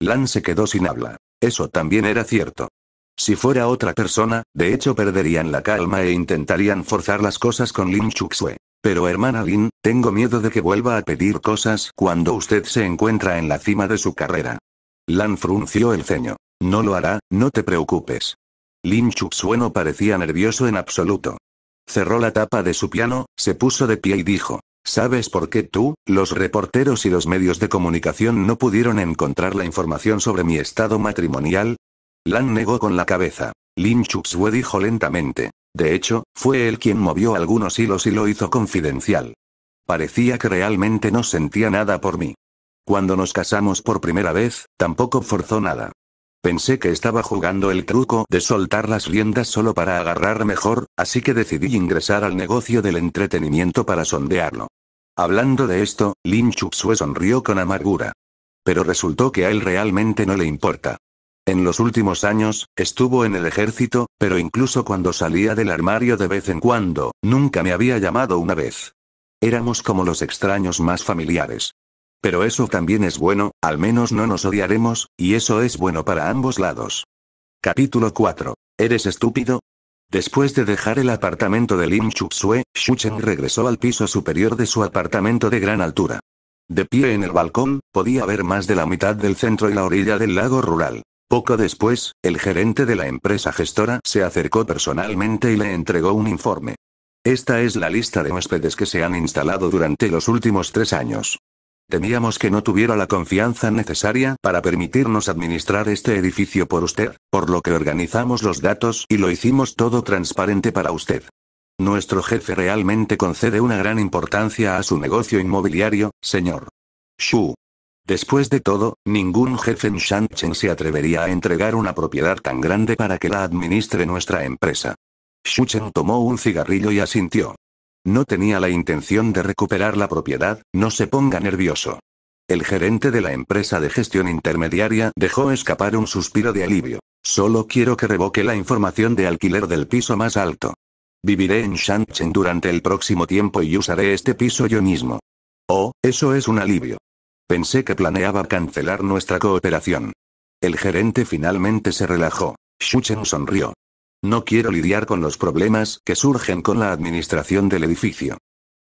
Lan se quedó sin habla. Eso también era cierto. Si fuera otra persona, de hecho perderían la calma e intentarían forzar las cosas con Lin Chuxue. Pero hermana Lin, tengo miedo de que vuelva a pedir cosas cuando usted se encuentra en la cima de su carrera. Lan frunció el ceño. No lo hará, no te preocupes. Lin Chuxue no parecía nervioso en absoluto. Cerró la tapa de su piano, se puso de pie y dijo, ¿Sabes por qué tú, los reporteros y los medios de comunicación no pudieron encontrar la información sobre mi estado matrimonial? Lan negó con la cabeza. Lin Chuxue dijo lentamente. De hecho, fue él quien movió algunos hilos y lo hizo confidencial. Parecía que realmente no sentía nada por mí. Cuando nos casamos por primera vez, tampoco forzó nada. Pensé que estaba jugando el truco de soltar las riendas solo para agarrar mejor, así que decidí ingresar al negocio del entretenimiento para sondearlo. Hablando de esto, Lin Chuxue sonrió con amargura. Pero resultó que a él realmente no le importa. En los últimos años, estuvo en el ejército, pero incluso cuando salía del armario de vez en cuando, nunca me había llamado una vez. Éramos como los extraños más familiares. Pero eso también es bueno, al menos no nos odiaremos, y eso es bueno para ambos lados. Capítulo 4. ¿Eres estúpido? Después de dejar el apartamento de Lim Chuk-sue, Shuchen regresó al piso superior de su apartamento de gran altura. De pie en el balcón, podía ver más de la mitad del centro y la orilla del lago rural. Poco después, el gerente de la empresa gestora se acercó personalmente y le entregó un informe. Esta es la lista de huéspedes que se han instalado durante los últimos tres años. Temíamos que no tuviera la confianza necesaria para permitirnos administrar este edificio por usted, por lo que organizamos los datos y lo hicimos todo transparente para usted. Nuestro jefe realmente concede una gran importancia a su negocio inmobiliario, señor. Shu. Después de todo, ningún jefe en Shanchen se atrevería a entregar una propiedad tan grande para que la administre nuestra empresa. Chen tomó un cigarrillo y asintió. No tenía la intención de recuperar la propiedad, no se ponga nervioso. El gerente de la empresa de gestión intermediaria dejó escapar un suspiro de alivio. Solo quiero que revoque la información de alquiler del piso más alto. Viviré en Shanchen durante el próximo tiempo y usaré este piso yo mismo. Oh, eso es un alivio. Pensé que planeaba cancelar nuestra cooperación. El gerente finalmente se relajó. Shuchen sonrió. No quiero lidiar con los problemas que surgen con la administración del edificio.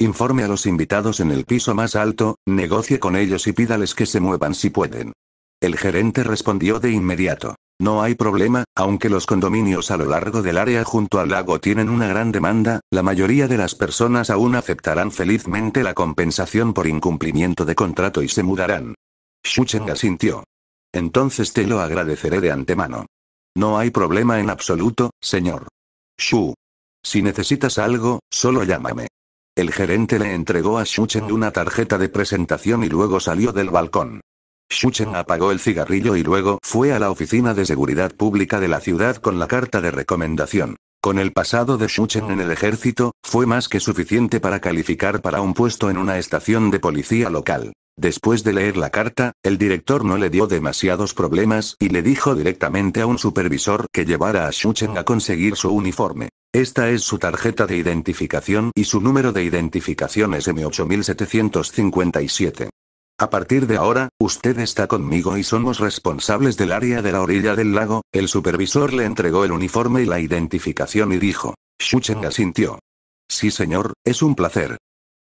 Informe a los invitados en el piso más alto, negocie con ellos y pídales que se muevan si pueden. El gerente respondió de inmediato. No hay problema, aunque los condominios a lo largo del área junto al lago tienen una gran demanda, la mayoría de las personas aún aceptarán felizmente la compensación por incumplimiento de contrato y se mudarán. Shuchen asintió. Entonces te lo agradeceré de antemano. No hay problema en absoluto, señor. Shu. Si necesitas algo, solo llámame. El gerente le entregó a Shuchen una tarjeta de presentación y luego salió del balcón. Shuchen apagó el cigarrillo y luego fue a la oficina de seguridad pública de la ciudad con la carta de recomendación. Con el pasado de Shuchen en el ejército, fue más que suficiente para calificar para un puesto en una estación de policía local. Después de leer la carta, el director no le dio demasiados problemas y le dijo directamente a un supervisor que llevara a Shuchen a conseguir su uniforme. Esta es su tarjeta de identificación y su número de identificación es M8757. A partir de ahora, usted está conmigo y somos responsables del área de la orilla del lago. El supervisor le entregó el uniforme y la identificación y dijo. Shuchen asintió. Sí señor, es un placer.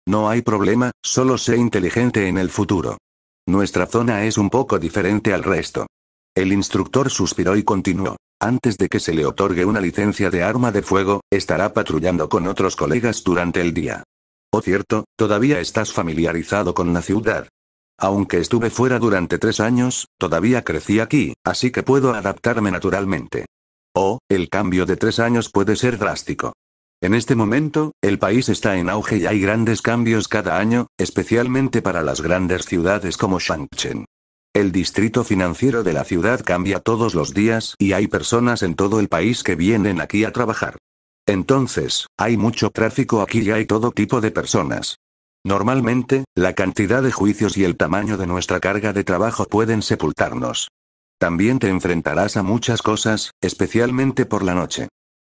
No hay problema, solo sé inteligente en el futuro. Nuestra zona es un poco diferente al resto. El instructor suspiró y continuó. Antes de que se le otorgue una licencia de arma de fuego, estará patrullando con otros colegas durante el día. Oh cierto, todavía estás familiarizado con la ciudad. Aunque estuve fuera durante tres años, todavía crecí aquí, así que puedo adaptarme naturalmente. Oh, el cambio de tres años puede ser drástico. En este momento, el país está en auge y hay grandes cambios cada año, especialmente para las grandes ciudades como Shangchen. El distrito financiero de la ciudad cambia todos los días y hay personas en todo el país que vienen aquí a trabajar. Entonces, hay mucho tráfico aquí y hay todo tipo de personas. Normalmente, la cantidad de juicios y el tamaño de nuestra carga de trabajo pueden sepultarnos. También te enfrentarás a muchas cosas, especialmente por la noche.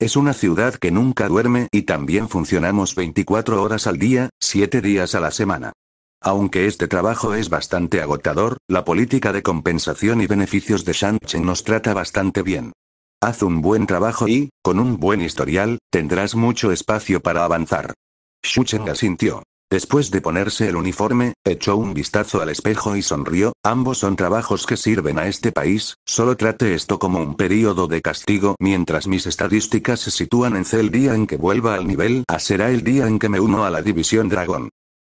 Es una ciudad que nunca duerme y también funcionamos 24 horas al día, 7 días a la semana. Aunque este trabajo es bastante agotador, la política de compensación y beneficios de Shancheng nos trata bastante bien. Haz un buen trabajo y, con un buen historial, tendrás mucho espacio para avanzar. Shuchen asintió. Después de ponerse el uniforme, echó un vistazo al espejo y sonrió, ambos son trabajos que sirven a este país, solo trate esto como un periodo de castigo mientras mis estadísticas se sitúan en C el día en que vuelva al nivel A ah, será el día en que me uno a la división dragón.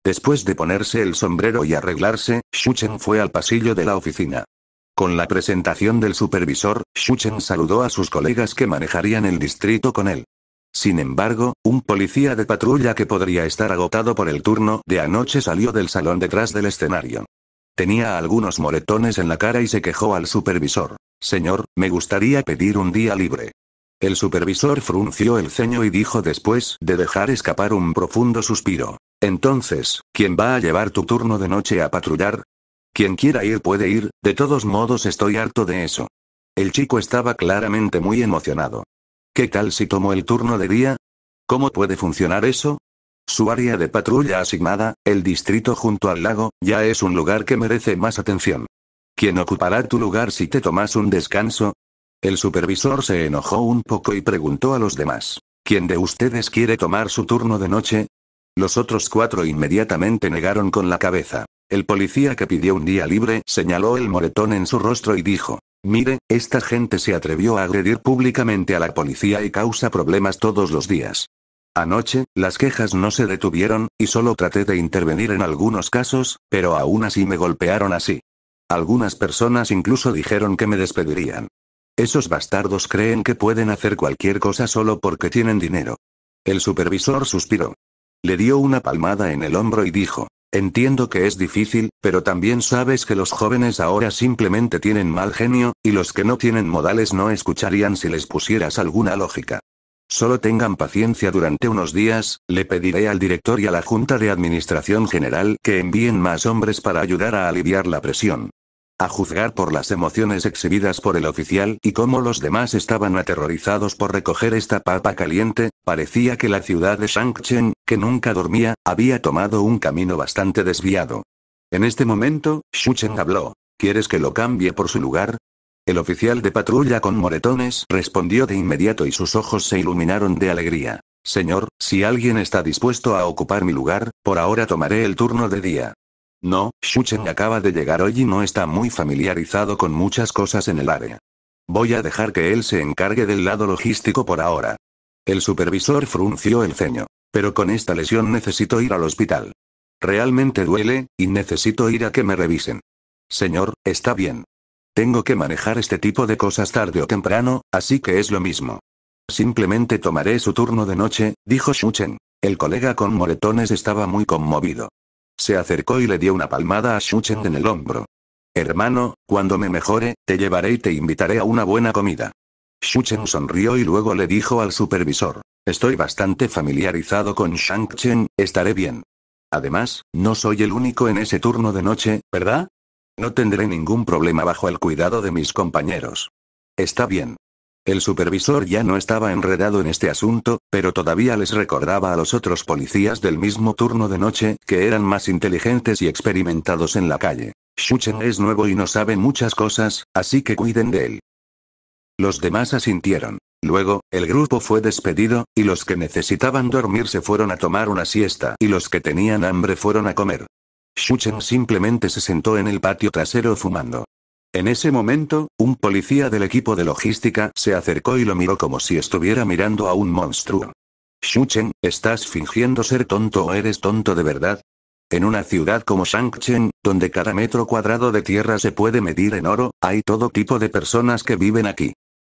Después de ponerse el sombrero y arreglarse, Shuchen fue al pasillo de la oficina. Con la presentación del supervisor, Shuchen saludó a sus colegas que manejarían el distrito con él. Sin embargo, un policía de patrulla que podría estar agotado por el turno de anoche salió del salón detrás del escenario. Tenía algunos moretones en la cara y se quejó al supervisor. Señor, me gustaría pedir un día libre. El supervisor frunció el ceño y dijo después de dejar escapar un profundo suspiro. Entonces, ¿quién va a llevar tu turno de noche a patrullar? Quien quiera ir puede ir, de todos modos estoy harto de eso. El chico estaba claramente muy emocionado. ¿Qué tal si tomo el turno de día? ¿Cómo puede funcionar eso? Su área de patrulla asignada, el distrito junto al lago, ya es un lugar que merece más atención. ¿Quién ocupará tu lugar si te tomas un descanso? El supervisor se enojó un poco y preguntó a los demás. ¿Quién de ustedes quiere tomar su turno de noche? Los otros cuatro inmediatamente negaron con la cabeza. El policía que pidió un día libre señaló el moretón en su rostro y dijo, Mire, esta gente se atrevió a agredir públicamente a la policía y causa problemas todos los días. Anoche, las quejas no se detuvieron, y solo traté de intervenir en algunos casos, pero aún así me golpearon así. Algunas personas incluso dijeron que me despedirían. Esos bastardos creen que pueden hacer cualquier cosa solo porque tienen dinero. El supervisor suspiró. Le dio una palmada en el hombro y dijo, Entiendo que es difícil, pero también sabes que los jóvenes ahora simplemente tienen mal genio, y los que no tienen modales no escucharían si les pusieras alguna lógica. Solo tengan paciencia durante unos días, le pediré al director y a la Junta de Administración General que envíen más hombres para ayudar a aliviar la presión. A juzgar por las emociones exhibidas por el oficial y cómo los demás estaban aterrorizados por recoger esta papa caliente, parecía que la ciudad de Shangchen, que nunca dormía, había tomado un camino bastante desviado. En este momento, Chen habló. ¿Quieres que lo cambie por su lugar? El oficial de patrulla con moretones respondió de inmediato y sus ojos se iluminaron de alegría. Señor, si alguien está dispuesto a ocupar mi lugar, por ahora tomaré el turno de día. No, Shuchen acaba de llegar hoy y no está muy familiarizado con muchas cosas en el área. Voy a dejar que él se encargue del lado logístico por ahora. El supervisor frunció el ceño. Pero con esta lesión necesito ir al hospital. Realmente duele, y necesito ir a que me revisen. Señor, está bien. Tengo que manejar este tipo de cosas tarde o temprano, así que es lo mismo. Simplemente tomaré su turno de noche, dijo Shuchen. El colega con moretones estaba muy conmovido. Se acercó y le dio una palmada a Chen en el hombro. Hermano, cuando me mejore, te llevaré y te invitaré a una buena comida. Chen sonrió y luego le dijo al supervisor. Estoy bastante familiarizado con Shang-Chen, estaré bien. Además, no soy el único en ese turno de noche, ¿verdad? No tendré ningún problema bajo el cuidado de mis compañeros. Está bien. El supervisor ya no estaba enredado en este asunto, pero todavía les recordaba a los otros policías del mismo turno de noche, que eran más inteligentes y experimentados en la calle. Shuchen es nuevo y no sabe muchas cosas, así que cuiden de él. Los demás asintieron. Luego, el grupo fue despedido, y los que necesitaban dormir se fueron a tomar una siesta, y los que tenían hambre fueron a comer. Shuchen simplemente se sentó en el patio trasero fumando. En ese momento, un policía del equipo de logística se acercó y lo miró como si estuviera mirando a un monstruo. Shuchen, ¿estás fingiendo ser tonto o eres tonto de verdad? En una ciudad como Shangchen, donde cada metro cuadrado de tierra se puede medir en oro, hay todo tipo de personas que viven aquí.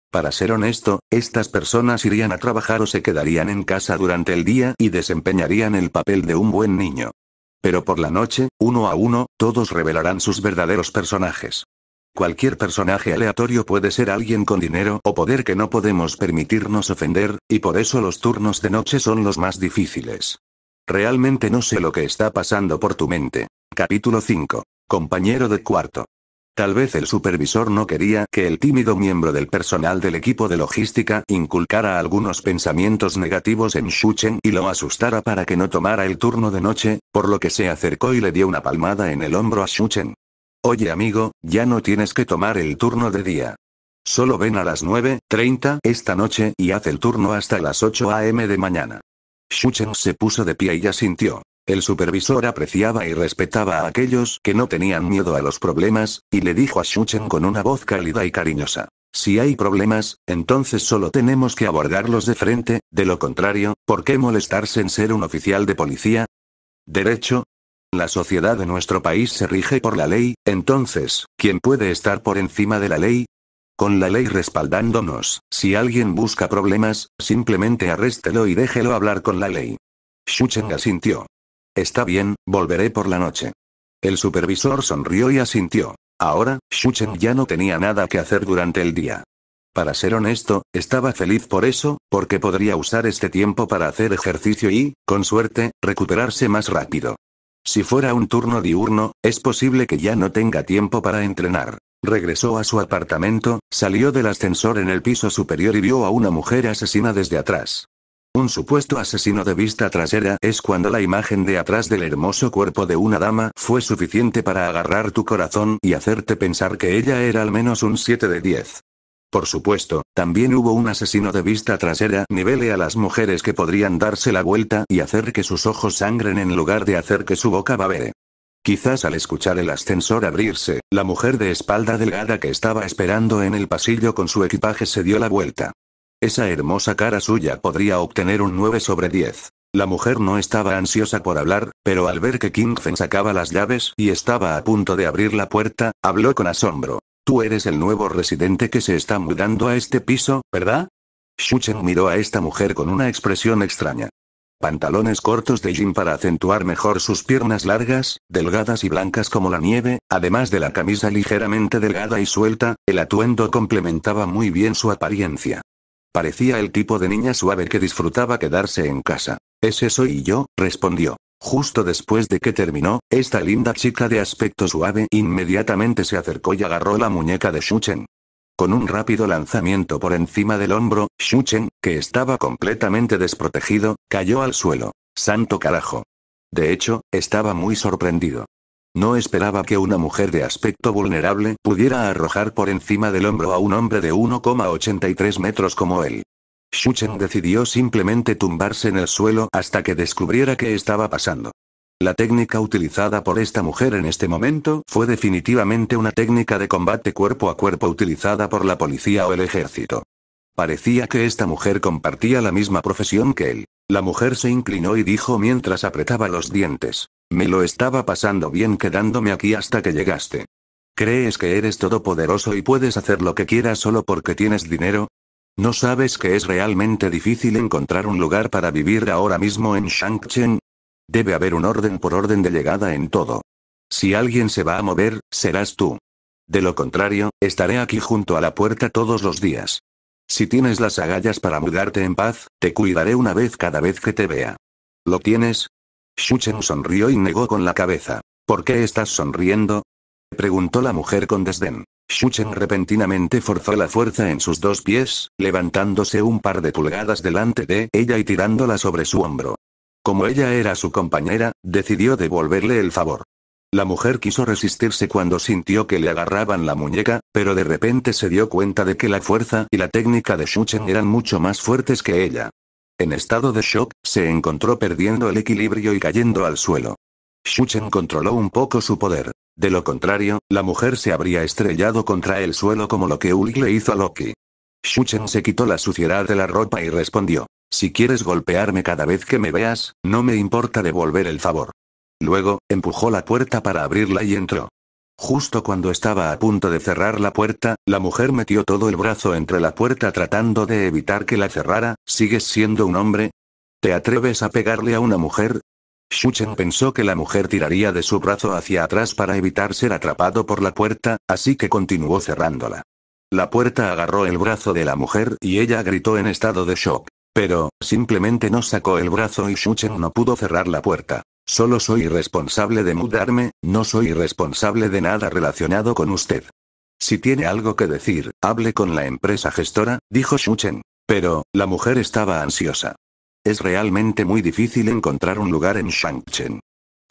Para ser honesto, estas personas irían a trabajar o se quedarían en casa durante el día y desempeñarían el papel de un buen niño. Pero por la noche, uno a uno, todos revelarán sus verdaderos personajes. Cualquier personaje aleatorio puede ser alguien con dinero o poder que no podemos permitirnos ofender, y por eso los turnos de noche son los más difíciles. Realmente no sé lo que está pasando por tu mente. Capítulo 5. Compañero de cuarto. Tal vez el supervisor no quería que el tímido miembro del personal del equipo de logística inculcara algunos pensamientos negativos en Shuchen y lo asustara para que no tomara el turno de noche, por lo que se acercó y le dio una palmada en el hombro a Shuchen. Oye amigo, ya no tienes que tomar el turno de día. Solo ven a las 9.30 esta noche y haz el turno hasta las 8 am de mañana. Shuchen se puso de pie y asintió. El supervisor apreciaba y respetaba a aquellos que no tenían miedo a los problemas, y le dijo a Shuchen con una voz cálida y cariñosa. Si hay problemas, entonces solo tenemos que abordarlos de frente, de lo contrario, ¿por qué molestarse en ser un oficial de policía? Derecho, la sociedad de nuestro país se rige por la ley, entonces, ¿quién puede estar por encima de la ley? Con la ley respaldándonos, si alguien busca problemas, simplemente arréstelo y déjelo hablar con la ley. Shuchen asintió. Está bien, volveré por la noche. El supervisor sonrió y asintió. Ahora, Shuchen ya no tenía nada que hacer durante el día. Para ser honesto, estaba feliz por eso, porque podría usar este tiempo para hacer ejercicio y, con suerte, recuperarse más rápido. Si fuera un turno diurno, es posible que ya no tenga tiempo para entrenar. Regresó a su apartamento, salió del ascensor en el piso superior y vio a una mujer asesina desde atrás. Un supuesto asesino de vista trasera es cuando la imagen de atrás del hermoso cuerpo de una dama fue suficiente para agarrar tu corazón y hacerte pensar que ella era al menos un 7 de 10. Por supuesto, también hubo un asesino de vista trasera. Nivele a las mujeres que podrían darse la vuelta y hacer que sus ojos sangren en lugar de hacer que su boca babere. Quizás al escuchar el ascensor abrirse, la mujer de espalda delgada que estaba esperando en el pasillo con su equipaje se dio la vuelta. Esa hermosa cara suya podría obtener un 9 sobre 10. La mujer no estaba ansiosa por hablar, pero al ver que King Feng sacaba las llaves y estaba a punto de abrir la puerta, habló con asombro. Tú eres el nuevo residente que se está mudando a este piso, ¿verdad? Shuchen miró a esta mujer con una expresión extraña. Pantalones cortos de jean para acentuar mejor sus piernas largas, delgadas y blancas como la nieve, además de la camisa ligeramente delgada y suelta, el atuendo complementaba muy bien su apariencia. Parecía el tipo de niña suave que disfrutaba quedarse en casa. Ese soy yo, respondió. Justo después de que terminó, esta linda chica de aspecto suave inmediatamente se acercó y agarró la muñeca de Chen. Con un rápido lanzamiento por encima del hombro, Chen, que estaba completamente desprotegido, cayó al suelo. Santo carajo. De hecho, estaba muy sorprendido. No esperaba que una mujer de aspecto vulnerable pudiera arrojar por encima del hombro a un hombre de 1,83 metros como él. Shuchen decidió simplemente tumbarse en el suelo hasta que descubriera qué estaba pasando. La técnica utilizada por esta mujer en este momento fue definitivamente una técnica de combate cuerpo a cuerpo utilizada por la policía o el ejército. Parecía que esta mujer compartía la misma profesión que él. La mujer se inclinó y dijo mientras apretaba los dientes. Me lo estaba pasando bien quedándome aquí hasta que llegaste. ¿Crees que eres todopoderoso y puedes hacer lo que quieras solo porque tienes dinero? ¿No sabes que es realmente difícil encontrar un lugar para vivir ahora mismo en Shangchen? Debe haber un orden por orden de llegada en todo. Si alguien se va a mover, serás tú. De lo contrario, estaré aquí junto a la puerta todos los días. Si tienes las agallas para mudarte en paz, te cuidaré una vez cada vez que te vea. ¿Lo tienes? Shuchen sonrió y negó con la cabeza. ¿Por qué estás sonriendo? preguntó la mujer con desdén. Shuchen repentinamente forzó la fuerza en sus dos pies, levantándose un par de pulgadas delante de ella y tirándola sobre su hombro. Como ella era su compañera, decidió devolverle el favor. La mujer quiso resistirse cuando sintió que le agarraban la muñeca, pero de repente se dio cuenta de que la fuerza y la técnica de Shuchen eran mucho más fuertes que ella. En estado de shock, se encontró perdiendo el equilibrio y cayendo al suelo. Shuchen controló un poco su poder. De lo contrario, la mujer se habría estrellado contra el suelo como lo que Uli le hizo a Loki. Shuchen se quitó la suciedad de la ropa y respondió. Si quieres golpearme cada vez que me veas, no me importa devolver el favor. Luego, empujó la puerta para abrirla y entró. Justo cuando estaba a punto de cerrar la puerta, la mujer metió todo el brazo entre la puerta tratando de evitar que la cerrara, ¿sigues siendo un hombre? ¿Te atreves a pegarle a una mujer? Shuchen pensó que la mujer tiraría de su brazo hacia atrás para evitar ser atrapado por la puerta, así que continuó cerrándola. La puerta agarró el brazo de la mujer y ella gritó en estado de shock. Pero, simplemente no sacó el brazo y Shuchen no pudo cerrar la puerta. Solo soy responsable de mudarme, no soy responsable de nada relacionado con usted. Si tiene algo que decir, hable con la empresa gestora, dijo Shuchen. Pero, la mujer estaba ansiosa. Es realmente muy difícil encontrar un lugar en Shangchen.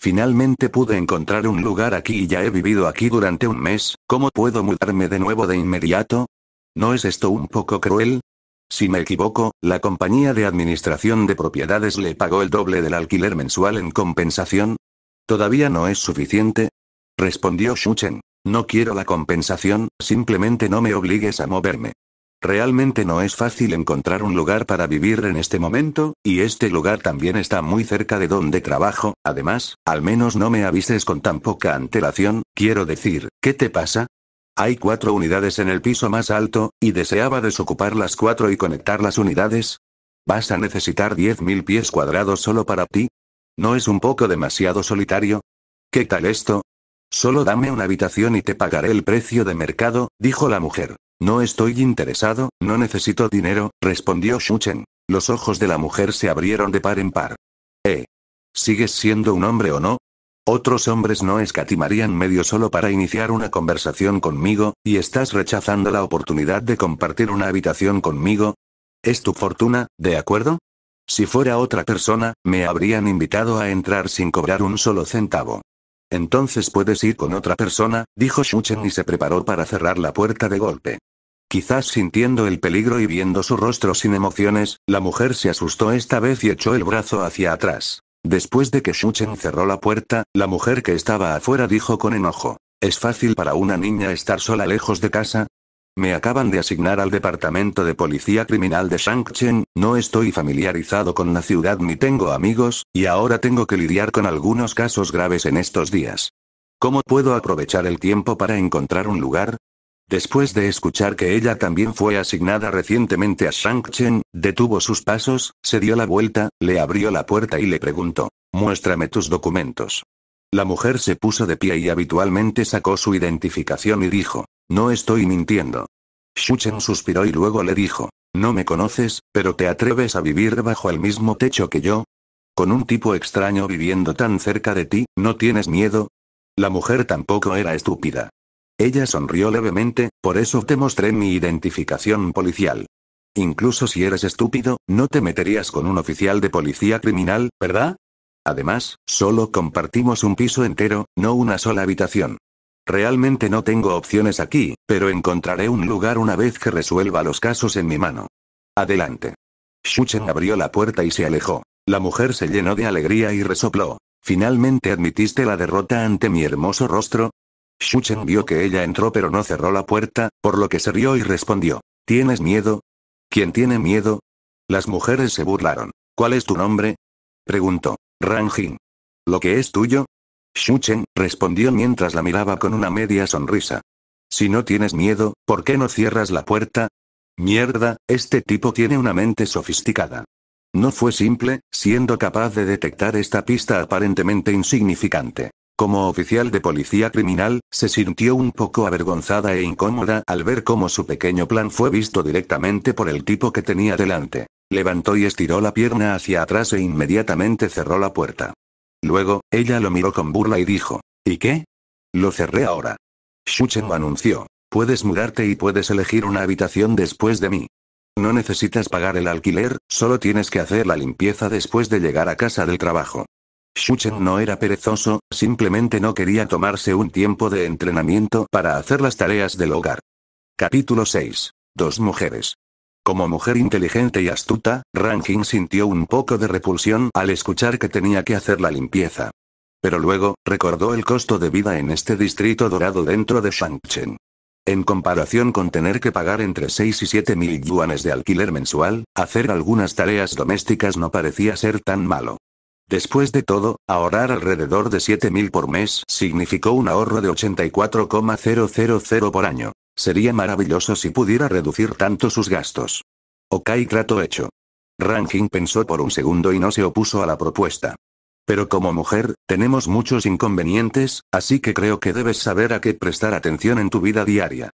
Finalmente pude encontrar un lugar aquí y ya he vivido aquí durante un mes, ¿cómo puedo mudarme de nuevo de inmediato? ¿No es esto un poco cruel? Si me equivoco, la compañía de administración de propiedades le pagó el doble del alquiler mensual en compensación. ¿Todavía no es suficiente? Respondió Shuchen. No quiero la compensación, simplemente no me obligues a moverme. Realmente no es fácil encontrar un lugar para vivir en este momento, y este lugar también está muy cerca de donde trabajo, además, al menos no me avises con tan poca antelación, quiero decir, ¿qué te pasa? Hay cuatro unidades en el piso más alto, y deseaba desocupar las cuatro y conectar las unidades. ¿Vas a necesitar 10.000 pies cuadrados solo para ti? ¿No es un poco demasiado solitario? ¿Qué tal esto? Solo dame una habitación y te pagaré el precio de mercado, dijo la mujer. No estoy interesado, no necesito dinero, respondió Shuchen. Los ojos de la mujer se abrieron de par en par. ¿Eh? ¿Sigues siendo un hombre o no? Otros hombres no escatimarían medio solo para iniciar una conversación conmigo, y estás rechazando la oportunidad de compartir una habitación conmigo. Es tu fortuna, ¿de acuerdo? Si fuera otra persona, me habrían invitado a entrar sin cobrar un solo centavo. Entonces puedes ir con otra persona, dijo Shuchen y se preparó para cerrar la puerta de golpe. Quizás sintiendo el peligro y viendo su rostro sin emociones, la mujer se asustó esta vez y echó el brazo hacia atrás. Después de que Shuchen cerró la puerta, la mujer que estaba afuera dijo con enojo. ¿Es fácil para una niña estar sola lejos de casa? Me acaban de asignar al Departamento de Policía Criminal de Shangchen, no estoy familiarizado con la ciudad ni tengo amigos, y ahora tengo que lidiar con algunos casos graves en estos días. ¿Cómo puedo aprovechar el tiempo para encontrar un lugar? Después de escuchar que ella también fue asignada recientemente a Shangchen, detuvo sus pasos, se dio la vuelta, le abrió la puerta y le preguntó, muéstrame tus documentos. La mujer se puso de pie y habitualmente sacó su identificación y dijo, no estoy mintiendo. Shuchen suspiró y luego le dijo, no me conoces, pero te atreves a vivir bajo el mismo techo que yo. Con un tipo extraño viviendo tan cerca de ti, ¿no tienes miedo? La mujer tampoco era estúpida. Ella sonrió levemente, por eso te mostré mi identificación policial. Incluso si eres estúpido, no te meterías con un oficial de policía criminal, ¿verdad? Además, solo compartimos un piso entero, no una sola habitación. Realmente no tengo opciones aquí, pero encontraré un lugar una vez que resuelva los casos en mi mano. Adelante. Shuchen abrió la puerta y se alejó. La mujer se llenó de alegría y resopló. ¿Finalmente admitiste la derrota ante mi hermoso rostro? Shuchen vio que ella entró pero no cerró la puerta, por lo que se rió y respondió. ¿Tienes miedo? ¿Quién tiene miedo? Las mujeres se burlaron. ¿Cuál es tu nombre? Preguntó. Ranjin. ¿Lo que es tuyo? Shuchen, respondió mientras la miraba con una media sonrisa. Si no tienes miedo, ¿por qué no cierras la puerta? Mierda, este tipo tiene una mente sofisticada. No fue simple, siendo capaz de detectar esta pista aparentemente insignificante. Como oficial de policía criminal, se sintió un poco avergonzada e incómoda al ver cómo su pequeño plan fue visto directamente por el tipo que tenía delante. Levantó y estiró la pierna hacia atrás e inmediatamente cerró la puerta. Luego, ella lo miró con burla y dijo, ¿y qué? Lo cerré ahora. lo anunció, puedes mudarte y puedes elegir una habitación después de mí. No necesitas pagar el alquiler, solo tienes que hacer la limpieza después de llegar a casa del trabajo. Shuchen no era perezoso, simplemente no quería tomarse un tiempo de entrenamiento para hacer las tareas del hogar. Capítulo 6. Dos mujeres. Como mujer inteligente y astuta, Rankin sintió un poco de repulsión al escuchar que tenía que hacer la limpieza. Pero luego, recordó el costo de vida en este distrito dorado dentro de Shangchen. En comparación con tener que pagar entre 6 y 7 mil yuanes de alquiler mensual, hacer algunas tareas domésticas no parecía ser tan malo. Después de todo, ahorrar alrededor de 7 mil por mes significó un ahorro de 84,000 por año. Sería maravilloso si pudiera reducir tanto sus gastos. Ok, trato hecho. Ranking pensó por un segundo y no se opuso a la propuesta. Pero como mujer, tenemos muchos inconvenientes, así que creo que debes saber a qué prestar atención en tu vida diaria.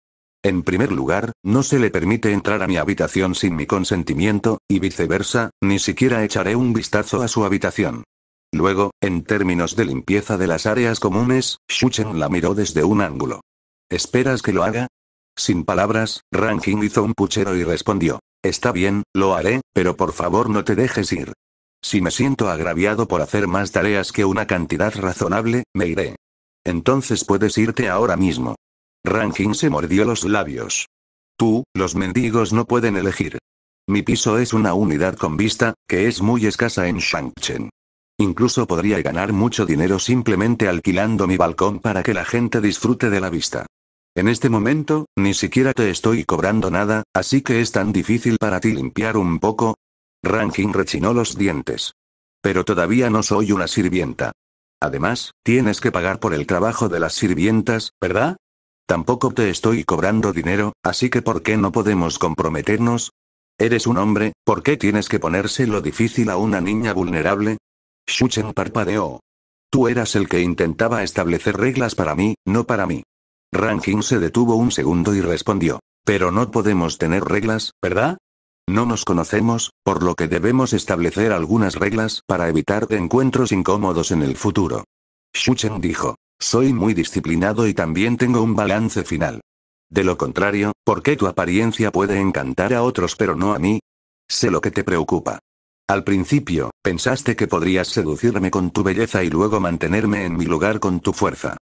En primer lugar, no se le permite entrar a mi habitación sin mi consentimiento, y viceversa, ni siquiera echaré un vistazo a su habitación. Luego, en términos de limpieza de las áreas comunes, Shuchen la miró desde un ángulo. ¿Esperas que lo haga? Sin palabras, Ranking hizo un puchero y respondió. Está bien, lo haré, pero por favor no te dejes ir. Si me siento agraviado por hacer más tareas que una cantidad razonable, me iré. Entonces puedes irte ahora mismo. Ranking se mordió los labios. Tú, los mendigos no pueden elegir. Mi piso es una unidad con vista, que es muy escasa en Shangchen. Incluso podría ganar mucho dinero simplemente alquilando mi balcón para que la gente disfrute de la vista. En este momento, ni siquiera te estoy cobrando nada, así que es tan difícil para ti limpiar un poco. Ranking rechinó los dientes. Pero todavía no soy una sirvienta. Además, tienes que pagar por el trabajo de las sirvientas, ¿verdad? Tampoco te estoy cobrando dinero, así que ¿por qué no podemos comprometernos? Eres un hombre, ¿por qué tienes que lo difícil a una niña vulnerable? Shuchen parpadeó. Tú eras el que intentaba establecer reglas para mí, no para mí. Ranking se detuvo un segundo y respondió. Pero no podemos tener reglas, ¿verdad? No nos conocemos, por lo que debemos establecer algunas reglas para evitar encuentros incómodos en el futuro. Shuchen dijo. Soy muy disciplinado y también tengo un balance final. De lo contrario, ¿por qué tu apariencia puede encantar a otros pero no a mí? Sé lo que te preocupa. Al principio, pensaste que podrías seducirme con tu belleza y luego mantenerme en mi lugar con tu fuerza.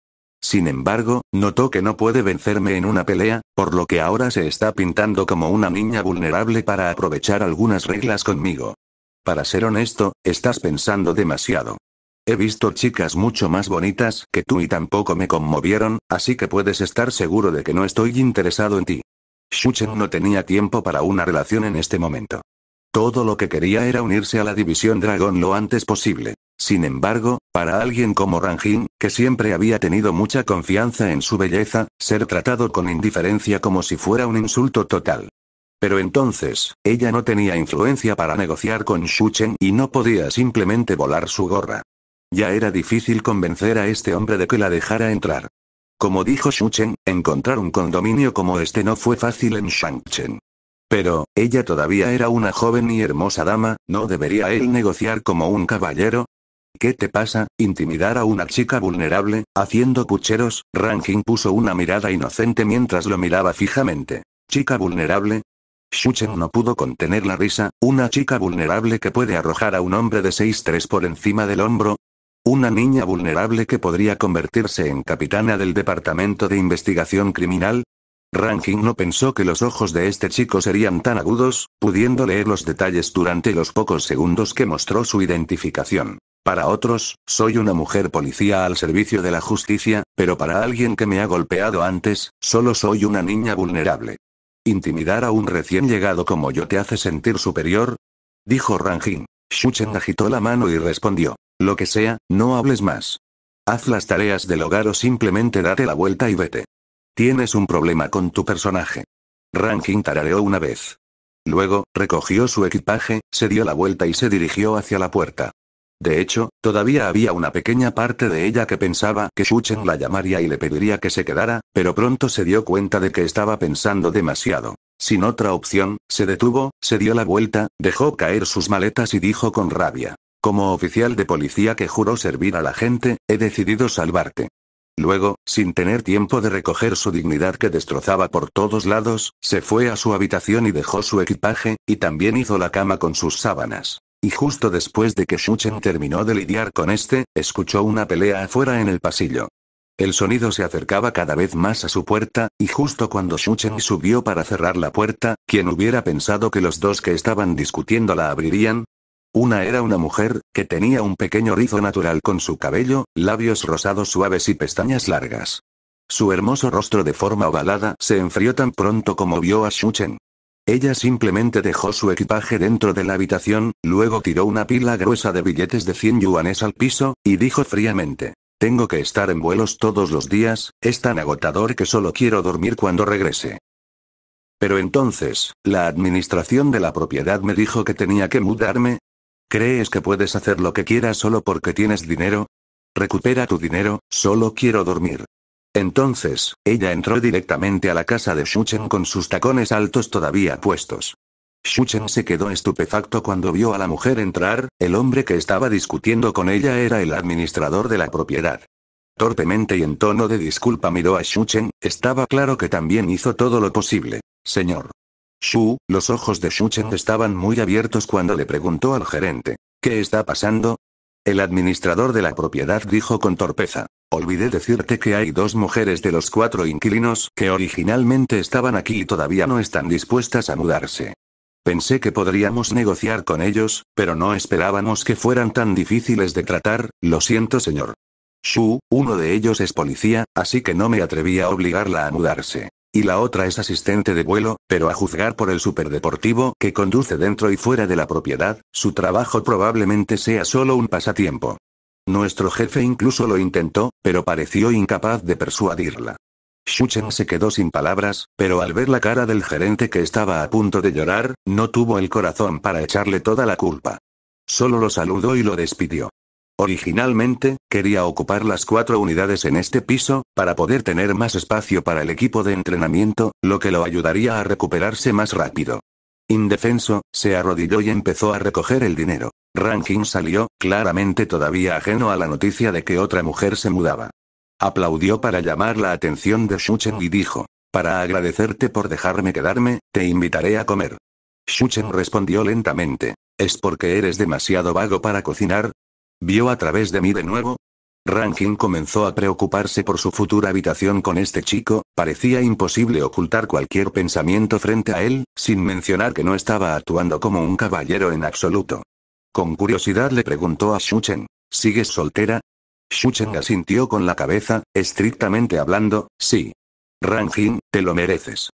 Sin embargo, notó que no puede vencerme en una pelea, por lo que ahora se está pintando como una niña vulnerable para aprovechar algunas reglas conmigo. Para ser honesto, estás pensando demasiado. He visto chicas mucho más bonitas que tú y tampoco me conmovieron, así que puedes estar seguro de que no estoy interesado en ti. Shuchen no tenía tiempo para una relación en este momento. Todo lo que quería era unirse a la división dragón lo antes posible. Sin embargo, para alguien como Rangin, que siempre había tenido mucha confianza en su belleza, ser tratado con indiferencia como si fuera un insulto total. Pero entonces, ella no tenía influencia para negociar con Chen y no podía simplemente volar su gorra. Ya era difícil convencer a este hombre de que la dejara entrar. Como dijo Chen, encontrar un condominio como este no fue fácil en Shangchen. Pero, ella todavía era una joven y hermosa dama, ¿no debería él negociar como un caballero? ¿Qué te pasa? Intimidar a una chica vulnerable, haciendo pucheros, Rankin puso una mirada inocente mientras lo miraba fijamente. ¿Chica vulnerable? Shuchen no pudo contener la risa, una chica vulnerable que puede arrojar a un hombre de 6'3 por encima del hombro, una niña vulnerable que podría convertirse en capitana del Departamento de Investigación Criminal. Rankin no pensó que los ojos de este chico serían tan agudos, pudiendo leer los detalles durante los pocos segundos que mostró su identificación. Para otros, soy una mujer policía al servicio de la justicia, pero para alguien que me ha golpeado antes, solo soy una niña vulnerable. ¿Intimidar a un recién llegado como yo te hace sentir superior? Dijo Ranjin. Shuchen agitó la mano y respondió. Lo que sea, no hables más. Haz las tareas del hogar o simplemente date la vuelta y vete. Tienes un problema con tu personaje. Rankin tarareó una vez. Luego, recogió su equipaje, se dio la vuelta y se dirigió hacia la puerta. De hecho, todavía había una pequeña parte de ella que pensaba que Shuchen la llamaría y le pediría que se quedara, pero pronto se dio cuenta de que estaba pensando demasiado. Sin otra opción, se detuvo, se dio la vuelta, dejó caer sus maletas y dijo con rabia. Como oficial de policía que juró servir a la gente, he decidido salvarte. Luego, sin tener tiempo de recoger su dignidad que destrozaba por todos lados, se fue a su habitación y dejó su equipaje, y también hizo la cama con sus sábanas. Y justo después de que Shuchen terminó de lidiar con este, escuchó una pelea afuera en el pasillo. El sonido se acercaba cada vez más a su puerta, y justo cuando Shuchen subió para cerrar la puerta, quien hubiera pensado que los dos que estaban discutiendo la abrirían? Una era una mujer, que tenía un pequeño rizo natural con su cabello, labios rosados suaves y pestañas largas. Su hermoso rostro de forma ovalada se enfrió tan pronto como vio a Shuchen. Ella simplemente dejó su equipaje dentro de la habitación, luego tiró una pila gruesa de billetes de 100 yuanes al piso, y dijo fríamente. Tengo que estar en vuelos todos los días, es tan agotador que solo quiero dormir cuando regrese. Pero entonces, la administración de la propiedad me dijo que tenía que mudarme. ¿Crees que puedes hacer lo que quieras solo porque tienes dinero? Recupera tu dinero, solo quiero dormir. Entonces, ella entró directamente a la casa de Shuchen con sus tacones altos todavía puestos. Shuchen se quedó estupefacto cuando vio a la mujer entrar, el hombre que estaba discutiendo con ella era el administrador de la propiedad. Torpemente y en tono de disculpa miró a Shuchen, estaba claro que también hizo todo lo posible. Señor. Shu, los ojos de Shuchen estaban muy abiertos cuando le preguntó al gerente. ¿Qué está pasando? El administrador de la propiedad dijo con torpeza. Olvidé decirte que hay dos mujeres de los cuatro inquilinos que originalmente estaban aquí y todavía no están dispuestas a mudarse. Pensé que podríamos negociar con ellos, pero no esperábamos que fueran tan difíciles de tratar, lo siento señor. Shu, uno de ellos es policía, así que no me atreví a obligarla a mudarse. Y la otra es asistente de vuelo, pero a juzgar por el superdeportivo que conduce dentro y fuera de la propiedad, su trabajo probablemente sea solo un pasatiempo. Nuestro jefe incluso lo intentó, pero pareció incapaz de persuadirla. Shuchen se quedó sin palabras, pero al ver la cara del gerente que estaba a punto de llorar, no tuvo el corazón para echarle toda la culpa. Solo lo saludó y lo despidió. Originalmente, quería ocupar las cuatro unidades en este piso, para poder tener más espacio para el equipo de entrenamiento, lo que lo ayudaría a recuperarse más rápido. Indefenso, se arrodilló y empezó a recoger el dinero. Rankin salió, claramente todavía ajeno a la noticia de que otra mujer se mudaba. Aplaudió para llamar la atención de Shuchen y dijo, para agradecerte por dejarme quedarme, te invitaré a comer. Shuchen respondió lentamente, ¿es porque eres demasiado vago para cocinar? ¿Vio a través de mí de nuevo? Rankin comenzó a preocuparse por su futura habitación con este chico, parecía imposible ocultar cualquier pensamiento frente a él, sin mencionar que no estaba actuando como un caballero en absoluto. Con curiosidad le preguntó a Shuchen, ¿sigues soltera? Shuchen asintió con la cabeza, estrictamente hablando, sí. Ranjin, te lo mereces.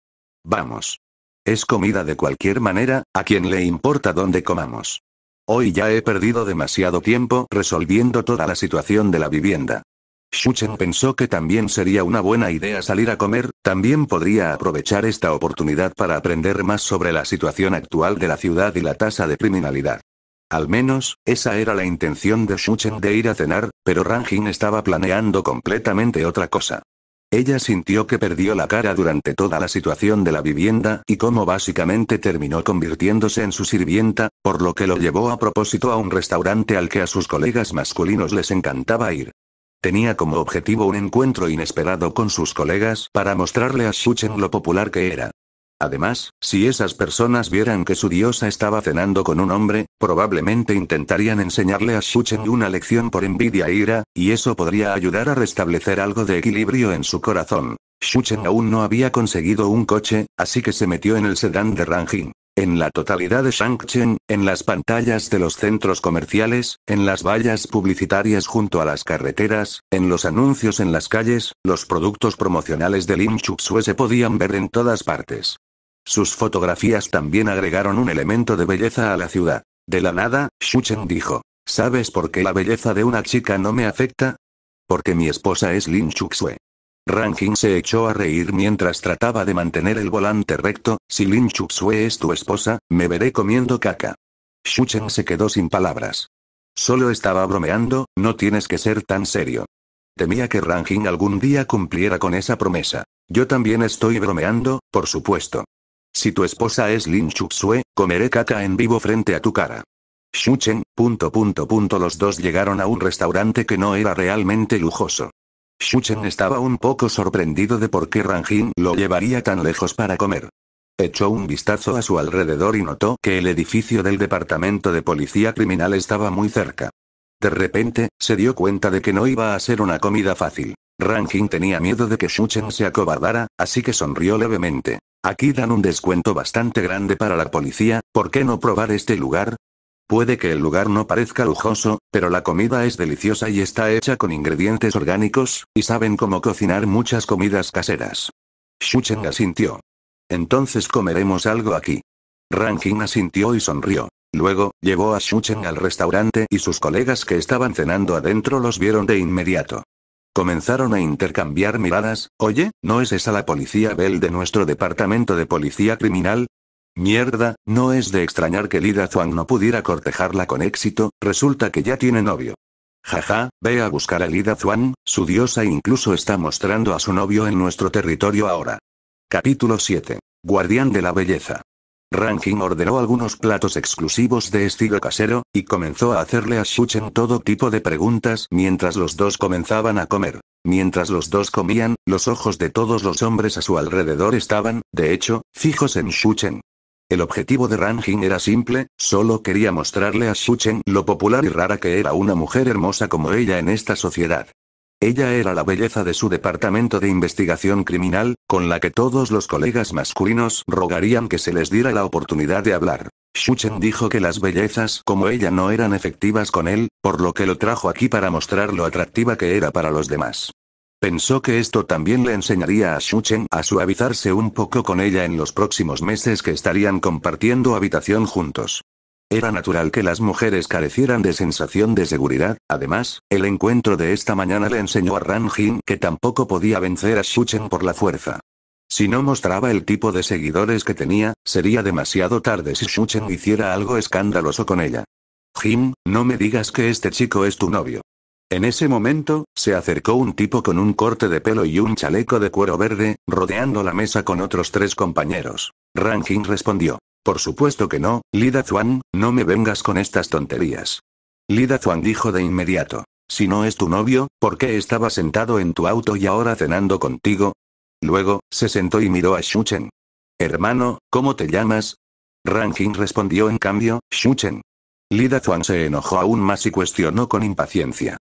Vamos. Es comida de cualquier manera, a quien le importa dónde comamos. Hoy ya he perdido demasiado tiempo resolviendo toda la situación de la vivienda. Shuchen pensó que también sería una buena idea salir a comer, también podría aprovechar esta oportunidad para aprender más sobre la situación actual de la ciudad y la tasa de criminalidad. Al menos, esa era la intención de Shuchen de ir a cenar, pero Ranjin estaba planeando completamente otra cosa. Ella sintió que perdió la cara durante toda la situación de la vivienda y cómo básicamente terminó convirtiéndose en su sirvienta, por lo que lo llevó a propósito a un restaurante al que a sus colegas masculinos les encantaba ir. Tenía como objetivo un encuentro inesperado con sus colegas para mostrarle a Shuchen lo popular que era. Además, si esas personas vieran que su diosa estaba cenando con un hombre, probablemente intentarían enseñarle a Shuchen una lección por envidia e ira, y eso podría ayudar a restablecer algo de equilibrio en su corazón. Shuchen aún no había conseguido un coche, así que se metió en el sedán de Ranjin. En la totalidad de Shangchen, en las pantallas de los centros comerciales, en las vallas publicitarias junto a las carreteras, en los anuncios en las calles, los productos promocionales de Lin se podían ver en todas partes. Sus fotografías también agregaron un elemento de belleza a la ciudad. De la nada, Shuchen dijo, ¿sabes por qué la belleza de una chica no me afecta? Porque mi esposa es Lin Chuxue. Rankin se echó a reír mientras trataba de mantener el volante recto, si Lin Chuxue es tu esposa, me veré comiendo caca. Shuchen se quedó sin palabras. Solo estaba bromeando, no tienes que ser tan serio. Temía que Rankin algún día cumpliera con esa promesa. Yo también estoy bromeando, por supuesto. Si tu esposa es Lin Chuxue, comeré caca en vivo frente a tu cara. Shuchen, punto punto punto los dos llegaron a un restaurante que no era realmente lujoso. Shuchen estaba un poco sorprendido de por qué Ranjin lo llevaría tan lejos para comer. Echó un vistazo a su alrededor y notó que el edificio del departamento de policía criminal estaba muy cerca. De repente, se dio cuenta de que no iba a ser una comida fácil. Ranjin tenía miedo de que Shuchen se acobardara, así que sonrió levemente. Aquí dan un descuento bastante grande para la policía, ¿por qué no probar este lugar? Puede que el lugar no parezca lujoso, pero la comida es deliciosa y está hecha con ingredientes orgánicos, y saben cómo cocinar muchas comidas caseras. Shuchen asintió. Entonces comeremos algo aquí. Rankin asintió y sonrió. Luego, llevó a Shuchen al restaurante y sus colegas que estaban cenando adentro los vieron de inmediato. Comenzaron a intercambiar miradas, oye, ¿no es esa la policía Bell de nuestro departamento de policía criminal? Mierda, no es de extrañar que Lida Zhuang no pudiera cortejarla con éxito, resulta que ya tiene novio. Jaja, ve a buscar a Lida Zhuang, su diosa incluso está mostrando a su novio en nuestro territorio ahora. Capítulo 7. Guardián de la Belleza. Rankin ordenó algunos platos exclusivos de estilo casero, y comenzó a hacerle a Chen todo tipo de preguntas mientras los dos comenzaban a comer. Mientras los dos comían, los ojos de todos los hombres a su alrededor estaban, de hecho, fijos en Shuchen. El objetivo de Ranjin era simple, solo quería mostrarle a Chen lo popular y rara que era una mujer hermosa como ella en esta sociedad. Ella era la belleza de su departamento de investigación criminal, con la que todos los colegas masculinos rogarían que se les diera la oportunidad de hablar. Shuchen dijo que las bellezas como ella no eran efectivas con él, por lo que lo trajo aquí para mostrar lo atractiva que era para los demás. Pensó que esto también le enseñaría a Shuchen a suavizarse un poco con ella en los próximos meses que estarían compartiendo habitación juntos. Era natural que las mujeres carecieran de sensación de seguridad, además, el encuentro de esta mañana le enseñó a Ranjin que tampoco podía vencer a Shuchen por la fuerza. Si no mostraba el tipo de seguidores que tenía, sería demasiado tarde si Shuchen hiciera algo escandaloso con ella. Jim, no me digas que este chico es tu novio. En ese momento, se acercó un tipo con un corte de pelo y un chaleco de cuero verde, rodeando la mesa con otros tres compañeros. Ranjin respondió. Por supuesto que no, Lida Zuan, no me vengas con estas tonterías. Lida Zuan dijo de inmediato. Si no es tu novio, ¿por qué estaba sentado en tu auto y ahora cenando contigo? Luego, se sentó y miró a Shuchen. Hermano, ¿cómo te llamas? Rankin respondió en cambio, Shuchen. Lida Zuan se enojó aún más y cuestionó con impaciencia.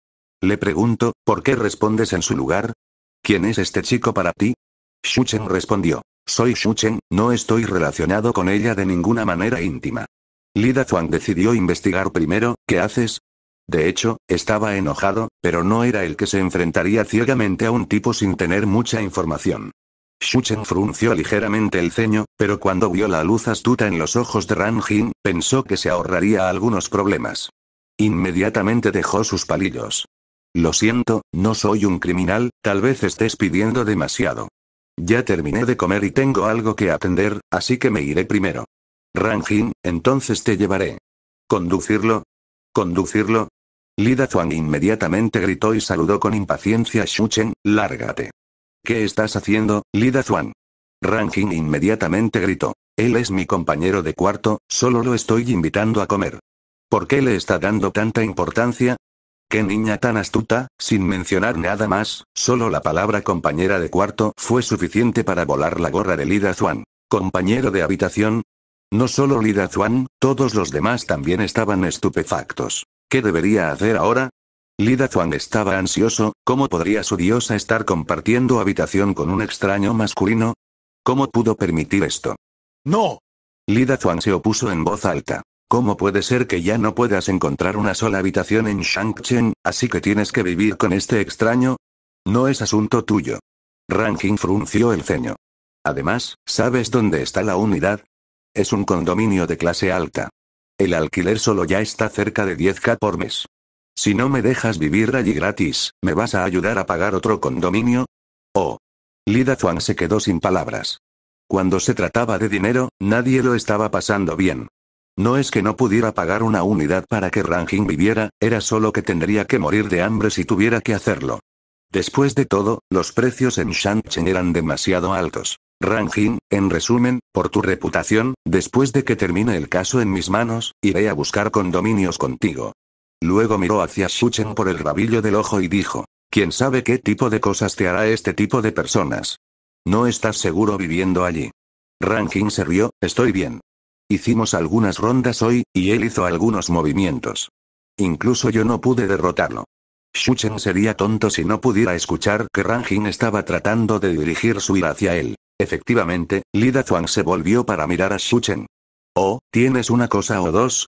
Le pregunto, ¿por qué respondes en su lugar? ¿Quién es este chico para ti? Shuchen respondió. Soy Shuchen, no estoy relacionado con ella de ninguna manera íntima. Lida Zhuang decidió investigar primero, ¿qué haces? De hecho, estaba enojado, pero no era el que se enfrentaría ciegamente a un tipo sin tener mucha información. Shuchen frunció ligeramente el ceño, pero cuando vio la luz astuta en los ojos de Ran Jin, pensó que se ahorraría algunos problemas. Inmediatamente dejó sus palillos. Lo siento, no soy un criminal, tal vez estés pidiendo demasiado. Ya terminé de comer y tengo algo que atender, así que me iré primero. Ranjin, entonces te llevaré. ¿Conducirlo? ¿Conducirlo? Lida Zhuang inmediatamente gritó y saludó con impaciencia a Chen, lárgate. ¿Qué estás haciendo, Lida Zhuang? Ranjin inmediatamente gritó. Él es mi compañero de cuarto, solo lo estoy invitando a comer. ¿Por qué le está dando tanta importancia? Qué niña tan astuta, sin mencionar nada más, solo la palabra compañera de cuarto fue suficiente para volar la gorra de Lida Zuan. Compañero de habitación, no solo Lida Zuan, todos los demás también estaban estupefactos. ¿Qué debería hacer ahora? Lida Zuan estaba ansioso, ¿cómo podría su diosa estar compartiendo habitación con un extraño masculino? ¿Cómo pudo permitir esto? ¡No! Lida Zuan se opuso en voz alta. ¿Cómo puede ser que ya no puedas encontrar una sola habitación en Shangchen, así que tienes que vivir con este extraño? No es asunto tuyo. Ranking frunció el ceño. Además, ¿sabes dónde está la unidad? Es un condominio de clase alta. El alquiler solo ya está cerca de 10k por mes. Si no me dejas vivir allí gratis, ¿me vas a ayudar a pagar otro condominio? Oh. Lida Zhuang se quedó sin palabras. Cuando se trataba de dinero, nadie lo estaba pasando bien. No es que no pudiera pagar una unidad para que ranking viviera, era solo que tendría que morir de hambre si tuviera que hacerlo. Después de todo, los precios en Shanchen eran demasiado altos. Ranjin, en resumen, por tu reputación, después de que termine el caso en mis manos, iré a buscar condominios contigo. Luego miró hacia Shuchen por el rabillo del ojo y dijo, ¿quién sabe qué tipo de cosas te hará este tipo de personas? No estás seguro viviendo allí. Ranjin se rió, estoy bien. Hicimos algunas rondas hoy, y él hizo algunos movimientos. Incluso yo no pude derrotarlo. Shuchen sería tonto si no pudiera escuchar que Ranjin estaba tratando de dirigir su ira hacia él. Efectivamente, Lida Zhuang se volvió para mirar a Shuchen. Oh, ¿tienes una cosa o dos?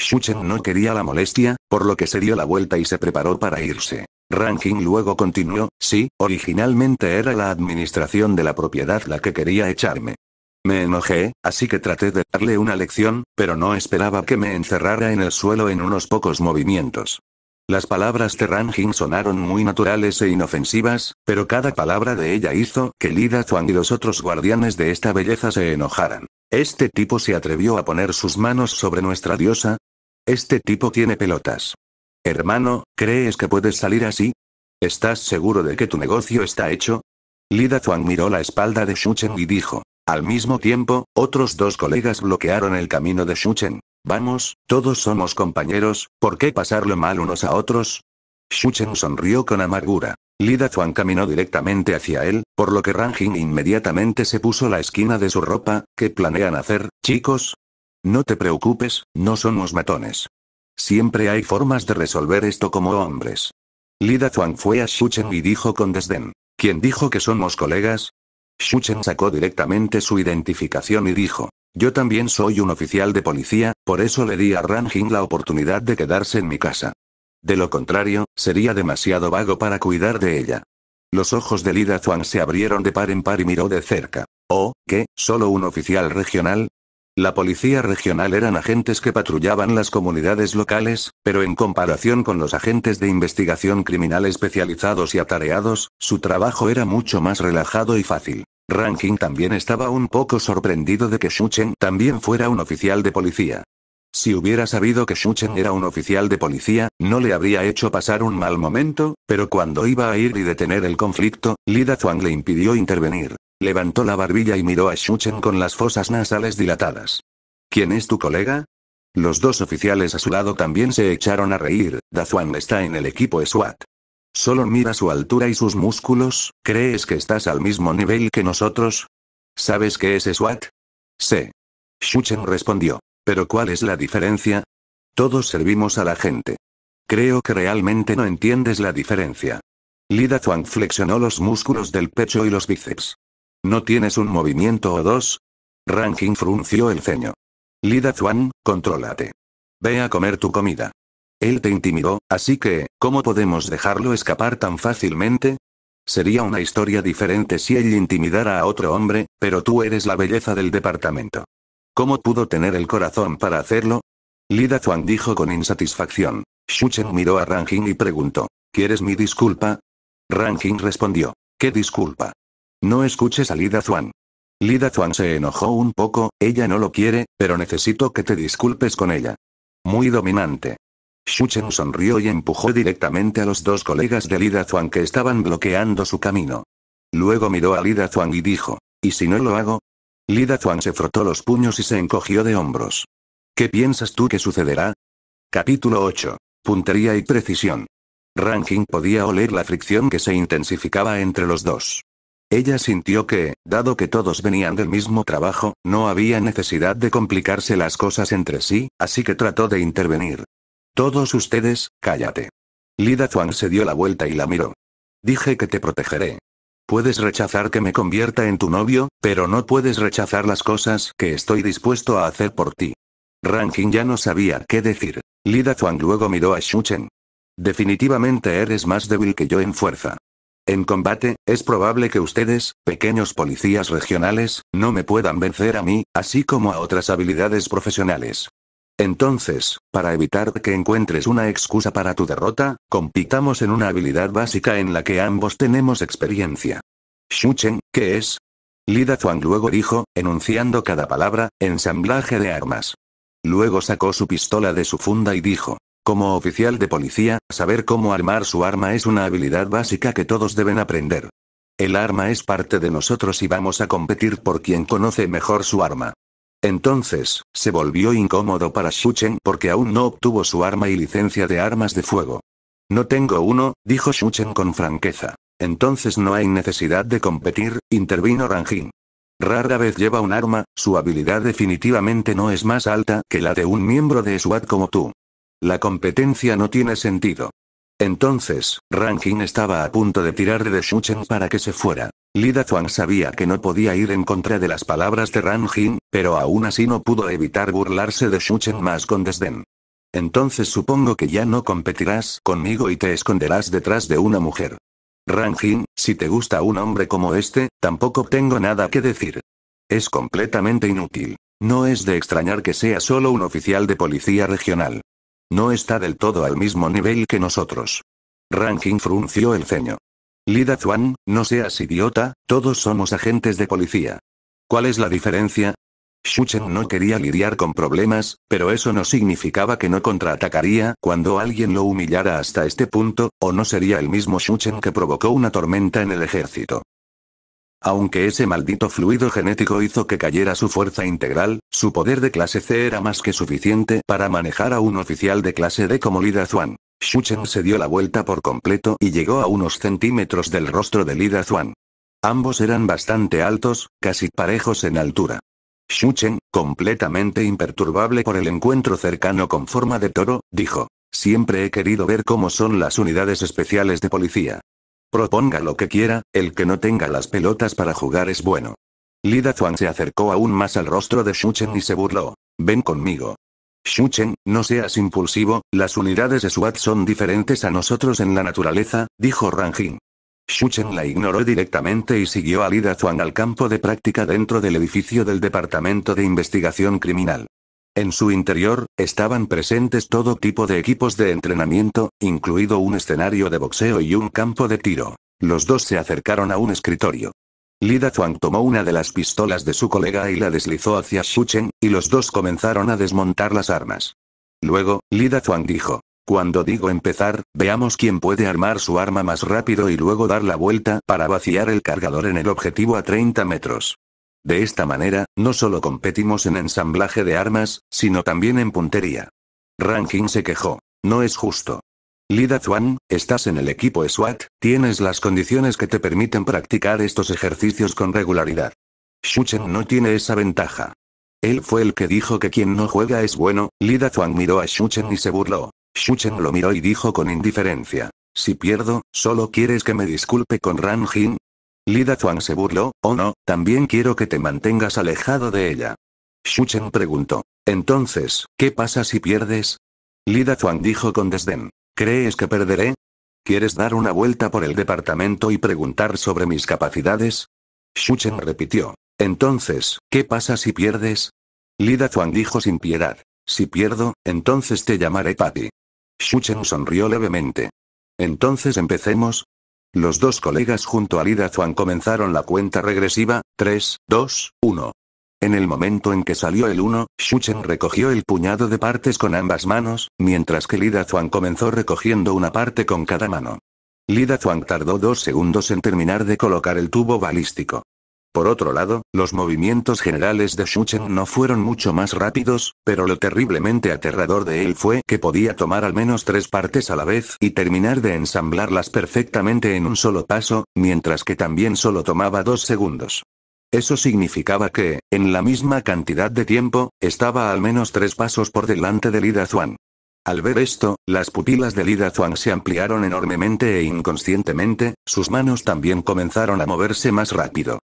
Shuchen no quería la molestia, por lo que se dio la vuelta y se preparó para irse. Ranjin luego continuó, sí, originalmente era la administración de la propiedad la que quería echarme. Me enojé, así que traté de darle una lección, pero no esperaba que me encerrara en el suelo en unos pocos movimientos. Las palabras de Ranjin sonaron muy naturales e inofensivas, pero cada palabra de ella hizo que Lida Zhuang y los otros guardianes de esta belleza se enojaran. ¿Este tipo se atrevió a poner sus manos sobre nuestra diosa? Este tipo tiene pelotas. Hermano, ¿crees que puedes salir así? ¿Estás seguro de que tu negocio está hecho? Lida Zhuang miró la espalda de Shu y dijo. Al mismo tiempo, otros dos colegas bloquearon el camino de Shuchen. Vamos, todos somos compañeros, ¿por qué pasarlo mal unos a otros? Shuchen sonrió con amargura. Lida Zhuang caminó directamente hacia él, por lo que Ranjin inmediatamente se puso la esquina de su ropa, ¿qué planean hacer, chicos? No te preocupes, no somos matones. Siempre hay formas de resolver esto como hombres. Lida Zhuang fue a Shuchen y dijo con desdén. ¿Quién dijo que somos colegas? Shuchen sacó directamente su identificación y dijo, yo también soy un oficial de policía, por eso le di a Ranjin la oportunidad de quedarse en mi casa. De lo contrario, sería demasiado vago para cuidar de ella. Los ojos de Lida Zhuang se abrieron de par en par y miró de cerca. ¿Oh, qué? ¿Solo un oficial regional? La policía regional eran agentes que patrullaban las comunidades locales, pero en comparación con los agentes de investigación criminal especializados y atareados, su trabajo era mucho más relajado y fácil. Ranking también estaba un poco sorprendido de que Shuchen también fuera un oficial de policía. Si hubiera sabido que Shuchen era un oficial de policía, no le habría hecho pasar un mal momento, pero cuando iba a ir y detener el conflicto, Lida Zhuang le impidió intervenir. Levantó la barbilla y miró a Chen con las fosas nasales dilatadas. ¿Quién es tu colega? Los dos oficiales a su lado también se echaron a reír, Dazhuang está en el equipo SWAT. Solo mira su altura y sus músculos, ¿crees que estás al mismo nivel que nosotros? ¿Sabes qué es SWAT? Sé. Shuchen respondió. ¿Pero cuál es la diferencia? Todos servimos a la gente. Creo que realmente no entiendes la diferencia. Lida Zhuang flexionó los músculos del pecho y los bíceps. ¿No tienes un movimiento o dos? Ranking frunció el ceño. Lida Zuan, contrólate. Ve a comer tu comida. Él te intimidó, así que, ¿cómo podemos dejarlo escapar tan fácilmente? Sería una historia diferente si él intimidara a otro hombre, pero tú eres la belleza del departamento. ¿Cómo pudo tener el corazón para hacerlo? Lida Zuan dijo con insatisfacción. Shuchen miró a Ranking y preguntó, ¿Quieres mi disculpa? Ranking respondió, ¿qué disculpa? No escuches a Lida Zuan. Lida Zuan se enojó un poco, ella no lo quiere, pero necesito que te disculpes con ella. Muy dominante. Shuchen sonrió y empujó directamente a los dos colegas de Lida Zuan que estaban bloqueando su camino. Luego miró a Lida Zuan y dijo, ¿y si no lo hago? Lida Zuan se frotó los puños y se encogió de hombros. ¿Qué piensas tú que sucederá? Capítulo 8. Puntería y precisión. Ranking podía oler la fricción que se intensificaba entre los dos. Ella sintió que, dado que todos venían del mismo trabajo, no había necesidad de complicarse las cosas entre sí, así que trató de intervenir. Todos ustedes, cállate. Lida Zhuang se dio la vuelta y la miró. Dije que te protegeré. Puedes rechazar que me convierta en tu novio, pero no puedes rechazar las cosas que estoy dispuesto a hacer por ti. ranking ya no sabía qué decir. Lida Zhuang luego miró a Chen. Definitivamente eres más débil que yo en fuerza. En combate, es probable que ustedes, pequeños policías regionales, no me puedan vencer a mí, así como a otras habilidades profesionales. Entonces, para evitar que encuentres una excusa para tu derrota, compitamos en una habilidad básica en la que ambos tenemos experiencia. Shuchen, ¿qué es? Lida Zhuang luego dijo, enunciando cada palabra, ensamblaje de armas. Luego sacó su pistola de su funda y dijo. Como oficial de policía, saber cómo armar su arma es una habilidad básica que todos deben aprender. El arma es parte de nosotros y vamos a competir por quien conoce mejor su arma. Entonces, se volvió incómodo para Shuchen porque aún no obtuvo su arma y licencia de armas de fuego. No tengo uno, dijo Shuchen con franqueza. Entonces no hay necesidad de competir, intervino Ranjin. Rara vez lleva un arma, su habilidad definitivamente no es más alta que la de un miembro de SWAT como tú. La competencia no tiene sentido. Entonces, Ranjin estaba a punto de tirar de Shuchen para que se fuera. Lida Zhuang sabía que no podía ir en contra de las palabras de Ranjin, pero aún así no pudo evitar burlarse de Shuchen más con desdén. Entonces supongo que ya no competirás conmigo y te esconderás detrás de una mujer. Ranjin, si te gusta un hombre como este, tampoco tengo nada que decir. Es completamente inútil. No es de extrañar que sea solo un oficial de policía regional. No está del todo al mismo nivel que nosotros. Ranking frunció el ceño. Lida Zuan, no seas idiota, todos somos agentes de policía. ¿Cuál es la diferencia? Shuchen no quería lidiar con problemas, pero eso no significaba que no contraatacaría cuando alguien lo humillara hasta este punto, o no sería el mismo Shuchen que provocó una tormenta en el ejército. Aunque ese maldito fluido genético hizo que cayera su fuerza integral, su poder de clase C era más que suficiente para manejar a un oficial de clase D como Lida Zuan. Shuchen se dio la vuelta por completo y llegó a unos centímetros del rostro de Lida Zuan. Ambos eran bastante altos, casi parejos en altura. Shuchen, completamente imperturbable por el encuentro cercano con forma de toro, dijo. Siempre he querido ver cómo son las unidades especiales de policía. Proponga lo que quiera, el que no tenga las pelotas para jugar es bueno. Lida Zhuang se acercó aún más al rostro de Chen y se burló. Ven conmigo. Chen, no seas impulsivo, las unidades de SWAT son diferentes a nosotros en la naturaleza, dijo Ranjin. Chen la ignoró directamente y siguió a Lida Zhuang al campo de práctica dentro del edificio del Departamento de Investigación Criminal. En su interior, estaban presentes todo tipo de equipos de entrenamiento, incluido un escenario de boxeo y un campo de tiro. Los dos se acercaron a un escritorio. Lida Zhuang tomó una de las pistolas de su colega y la deslizó hacia Chen, y los dos comenzaron a desmontar las armas. Luego, Lida Zhuang dijo, cuando digo empezar, veamos quién puede armar su arma más rápido y luego dar la vuelta para vaciar el cargador en el objetivo a 30 metros. De esta manera, no solo competimos en ensamblaje de armas, sino también en puntería. Rankin se quejó. No es justo. Lida Zuan, estás en el equipo SWAT, tienes las condiciones que te permiten practicar estos ejercicios con regularidad. Chen no tiene esa ventaja. Él fue el que dijo que quien no juega es bueno, Lida Zuan miró a Shuchen y se burló. Shuchen lo miró y dijo con indiferencia. Si pierdo, solo quieres que me disculpe con Jin. Lida Zhuang se burló, oh no, también quiero que te mantengas alejado de ella. Shuchen preguntó. Entonces, ¿qué pasa si pierdes? Lida Zhuang dijo con desdén. ¿Crees que perderé? ¿Quieres dar una vuelta por el departamento y preguntar sobre mis capacidades? Shuchen repitió. Entonces, ¿qué pasa si pierdes? Lida Zhuang dijo sin piedad. Si pierdo, entonces te llamaré Xu Shuchen sonrió levemente. Entonces empecemos, los dos colegas junto a Lida Zhuang comenzaron la cuenta regresiva, 3, 2, 1. En el momento en que salió el 1, Shuchen recogió el puñado de partes con ambas manos, mientras que Lida Zhuang comenzó recogiendo una parte con cada mano. Lida Zhuang tardó dos segundos en terminar de colocar el tubo balístico. Por otro lado, los movimientos generales de Shuchen no fueron mucho más rápidos, pero lo terriblemente aterrador de él fue que podía tomar al menos tres partes a la vez y terminar de ensamblarlas perfectamente en un solo paso, mientras que también solo tomaba dos segundos. Eso significaba que, en la misma cantidad de tiempo, estaba al menos tres pasos por delante de Lida Zhuang. Al ver esto, las pupilas de Lida Zhuang se ampliaron enormemente e inconscientemente, sus manos también comenzaron a moverse más rápido.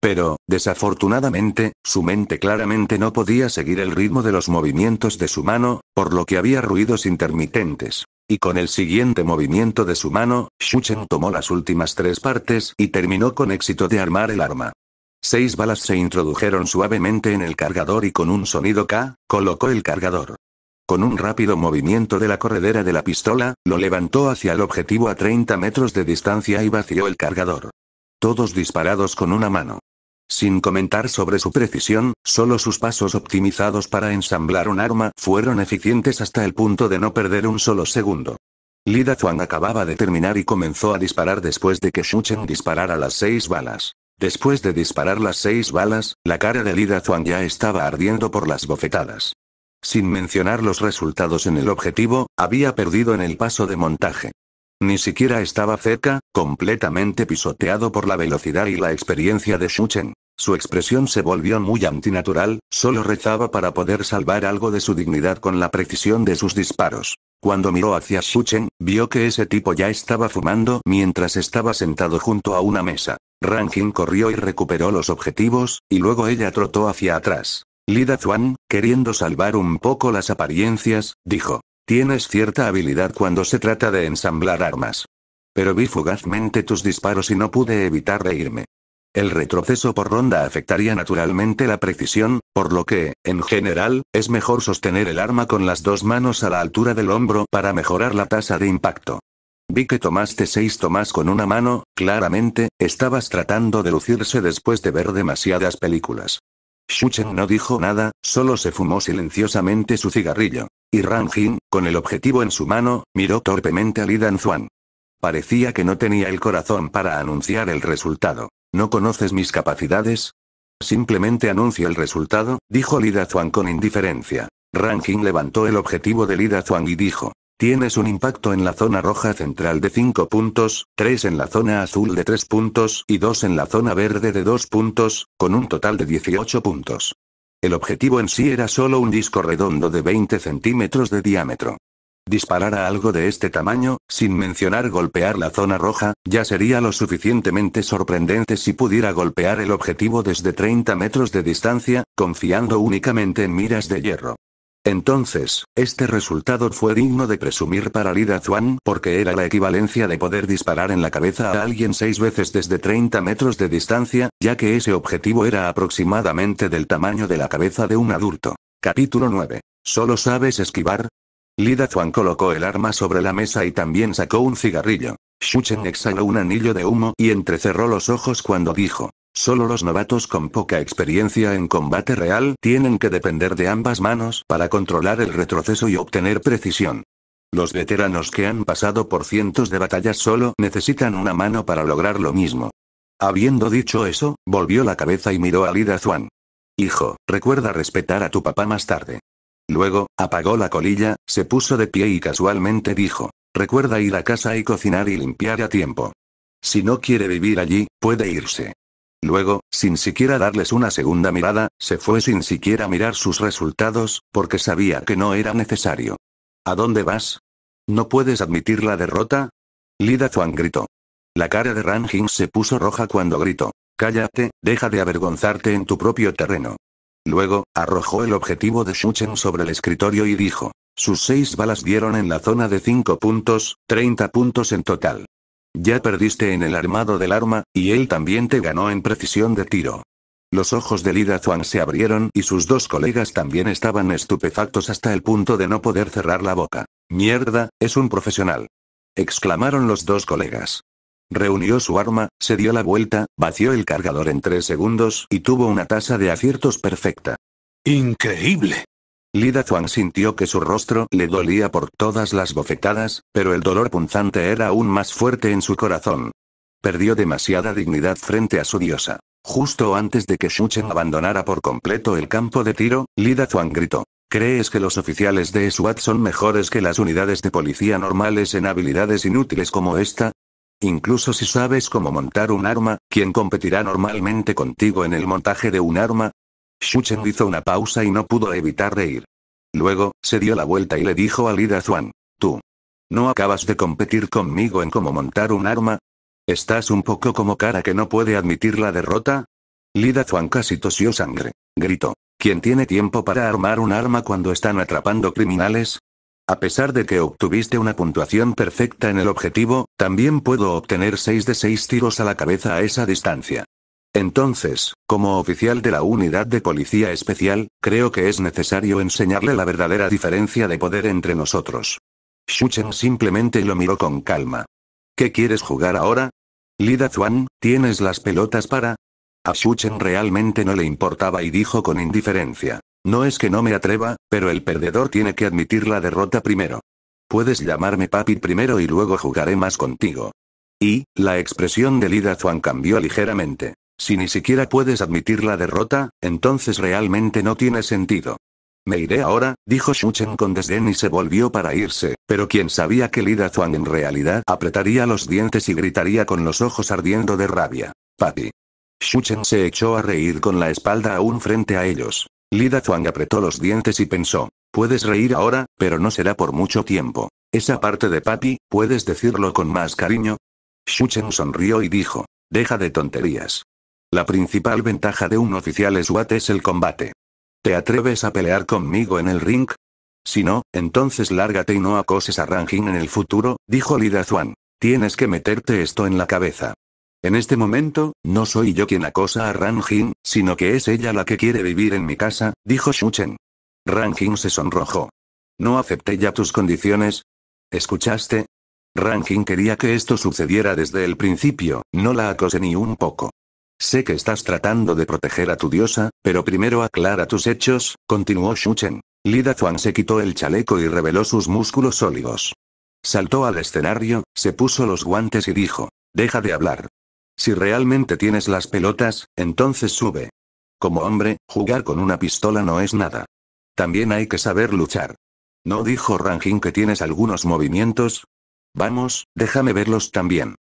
Pero, desafortunadamente, su mente claramente no podía seguir el ritmo de los movimientos de su mano, por lo que había ruidos intermitentes. Y con el siguiente movimiento de su mano, Shuchen tomó las últimas tres partes y terminó con éxito de armar el arma. Seis balas se introdujeron suavemente en el cargador y con un sonido K, colocó el cargador. Con un rápido movimiento de la corredera de la pistola, lo levantó hacia el objetivo a 30 metros de distancia y vació el cargador. Todos disparados con una mano. Sin comentar sobre su precisión, solo sus pasos optimizados para ensamblar un arma fueron eficientes hasta el punto de no perder un solo segundo. Lida Zhuang acababa de terminar y comenzó a disparar después de que Shuchen disparara las seis balas. Después de disparar las seis balas, la cara de Lida Zhuang ya estaba ardiendo por las bofetadas. Sin mencionar los resultados en el objetivo, había perdido en el paso de montaje. Ni siquiera estaba cerca, completamente pisoteado por la velocidad y la experiencia de Chen. Su expresión se volvió muy antinatural, solo rezaba para poder salvar algo de su dignidad con la precisión de sus disparos. Cuando miró hacia Chen, vio que ese tipo ya estaba fumando mientras estaba sentado junto a una mesa. Rankin corrió y recuperó los objetivos, y luego ella trotó hacia atrás. Lida Zuan, queriendo salvar un poco las apariencias, dijo. Tienes cierta habilidad cuando se trata de ensamblar armas. Pero vi fugazmente tus disparos y no pude evitar reírme. El retroceso por ronda afectaría naturalmente la precisión, por lo que, en general, es mejor sostener el arma con las dos manos a la altura del hombro para mejorar la tasa de impacto. Vi que tomaste seis tomas con una mano, claramente, estabas tratando de lucirse después de ver demasiadas películas. Shuchen no dijo nada, solo se fumó silenciosamente su cigarrillo. Y Ran con el objetivo en su mano, miró torpemente a Li Danzuan. Parecía que no tenía el corazón para anunciar el resultado. ¿No conoces mis capacidades? Simplemente anuncio el resultado, dijo Li Danzuan con indiferencia. Ranjin levantó el objetivo de Li Danzuan y dijo, Tienes un impacto en la zona roja central de 5 puntos, 3 en la zona azul de 3 puntos y 2 en la zona verde de 2 puntos, con un total de 18 puntos. El objetivo en sí era solo un disco redondo de 20 centímetros de diámetro. Disparar a algo de este tamaño, sin mencionar golpear la zona roja, ya sería lo suficientemente sorprendente si pudiera golpear el objetivo desde 30 metros de distancia, confiando únicamente en miras de hierro. Entonces, este resultado fue digno de presumir para Lida Zhuang, porque era la equivalencia de poder disparar en la cabeza a alguien seis veces desde 30 metros de distancia, ya que ese objetivo era aproximadamente del tamaño de la cabeza de un adulto. Capítulo 9. ¿Solo sabes esquivar? Lida Zhuang colocó el arma sobre la mesa y también sacó un cigarrillo. Shuchen exhaló un anillo de humo y entrecerró los ojos cuando dijo, Solo los novatos con poca experiencia en combate real tienen que depender de ambas manos para controlar el retroceso y obtener precisión. Los veteranos que han pasado por cientos de batallas solo necesitan una mano para lograr lo mismo. Habiendo dicho eso, volvió la cabeza y miró a Lida Zuan. Hijo, recuerda respetar a tu papá más tarde. Luego, apagó la colilla, se puso de pie y casualmente dijo, recuerda ir a casa y cocinar y limpiar a tiempo. Si no quiere vivir allí, puede irse. Luego, sin siquiera darles una segunda mirada, se fue sin siquiera mirar sus resultados, porque sabía que no era necesario. ¿A dónde vas? ¿No puedes admitir la derrota? Lida Zuan gritó. La cara de Ranjin se puso roja cuando gritó. Cállate, deja de avergonzarte en tu propio terreno. Luego, arrojó el objetivo de Shuchen sobre el escritorio y dijo. Sus seis balas dieron en la zona de 5 puntos, 30 puntos en total. Ya perdiste en el armado del arma, y él también te ganó en precisión de tiro. Los ojos de Lida Zhuang se abrieron y sus dos colegas también estaban estupefactos hasta el punto de no poder cerrar la boca. Mierda, es un profesional. Exclamaron los dos colegas. Reunió su arma, se dio la vuelta, vació el cargador en tres segundos y tuvo una tasa de aciertos perfecta. Increíble. Lida Zhuang sintió que su rostro le dolía por todas las bofetadas, pero el dolor punzante era aún más fuerte en su corazón. Perdió demasiada dignidad frente a su diosa. Justo antes de que Shuchen abandonara por completo el campo de tiro, Lida Zhuang gritó. ¿Crees que los oficiales de SWAT son mejores que las unidades de policía normales en habilidades inútiles como esta? Incluso si sabes cómo montar un arma, ¿quién competirá normalmente contigo en el montaje de un arma? Shuchen hizo una pausa y no pudo evitar reír. Luego, se dio la vuelta y le dijo a Lida Zhuang: Tú. ¿No acabas de competir conmigo en cómo montar un arma? ¿Estás un poco como cara que no puede admitir la derrota? Lida Zuan casi tosió sangre. Gritó. ¿Quién tiene tiempo para armar un arma cuando están atrapando criminales? A pesar de que obtuviste una puntuación perfecta en el objetivo, también puedo obtener 6 de 6 tiros a la cabeza a esa distancia. Entonces, como oficial de la unidad de policía especial, creo que es necesario enseñarle la verdadera diferencia de poder entre nosotros. Shuchen simplemente lo miró con calma. ¿Qué quieres jugar ahora? Lida Zuan, ¿tienes las pelotas para? A Shuchen realmente no le importaba y dijo con indiferencia. No es que no me atreva, pero el perdedor tiene que admitir la derrota primero. Puedes llamarme papi primero y luego jugaré más contigo. Y, la expresión de Lida Zuan cambió ligeramente. Si ni siquiera puedes admitir la derrota, entonces realmente no tiene sentido. Me iré ahora, dijo Shuchen con desdén y se volvió para irse, pero quien sabía que Lida Zhuang en realidad apretaría los dientes y gritaría con los ojos ardiendo de rabia. Papi, Shuchen se echó a reír con la espalda aún frente a ellos. Lida Zhuang apretó los dientes y pensó, puedes reír ahora, pero no será por mucho tiempo. Esa parte de papi, ¿puedes decirlo con más cariño? Shuchen sonrió y dijo, deja de tonterías. La principal ventaja de un oficial SWAT es el combate. ¿Te atreves a pelear conmigo en el ring? Si no, entonces lárgate y no acoses a Ranjin en el futuro, dijo Lida Zuan. Tienes que meterte esto en la cabeza. En este momento, no soy yo quien acosa a Ranjin, sino que es ella la que quiere vivir en mi casa, dijo Chen. Ranjin se sonrojó. No acepté ya tus condiciones. ¿Escuchaste? Ranjin quería que esto sucediera desde el principio, no la acose ni un poco. Sé que estás tratando de proteger a tu diosa, pero primero aclara tus hechos, continuó Shuchen. Lida Zhuang se quitó el chaleco y reveló sus músculos sólidos. Saltó al escenario, se puso los guantes y dijo, deja de hablar. Si realmente tienes las pelotas, entonces sube. Como hombre, jugar con una pistola no es nada. También hay que saber luchar. ¿No dijo Ranjin que tienes algunos movimientos? Vamos, déjame verlos también.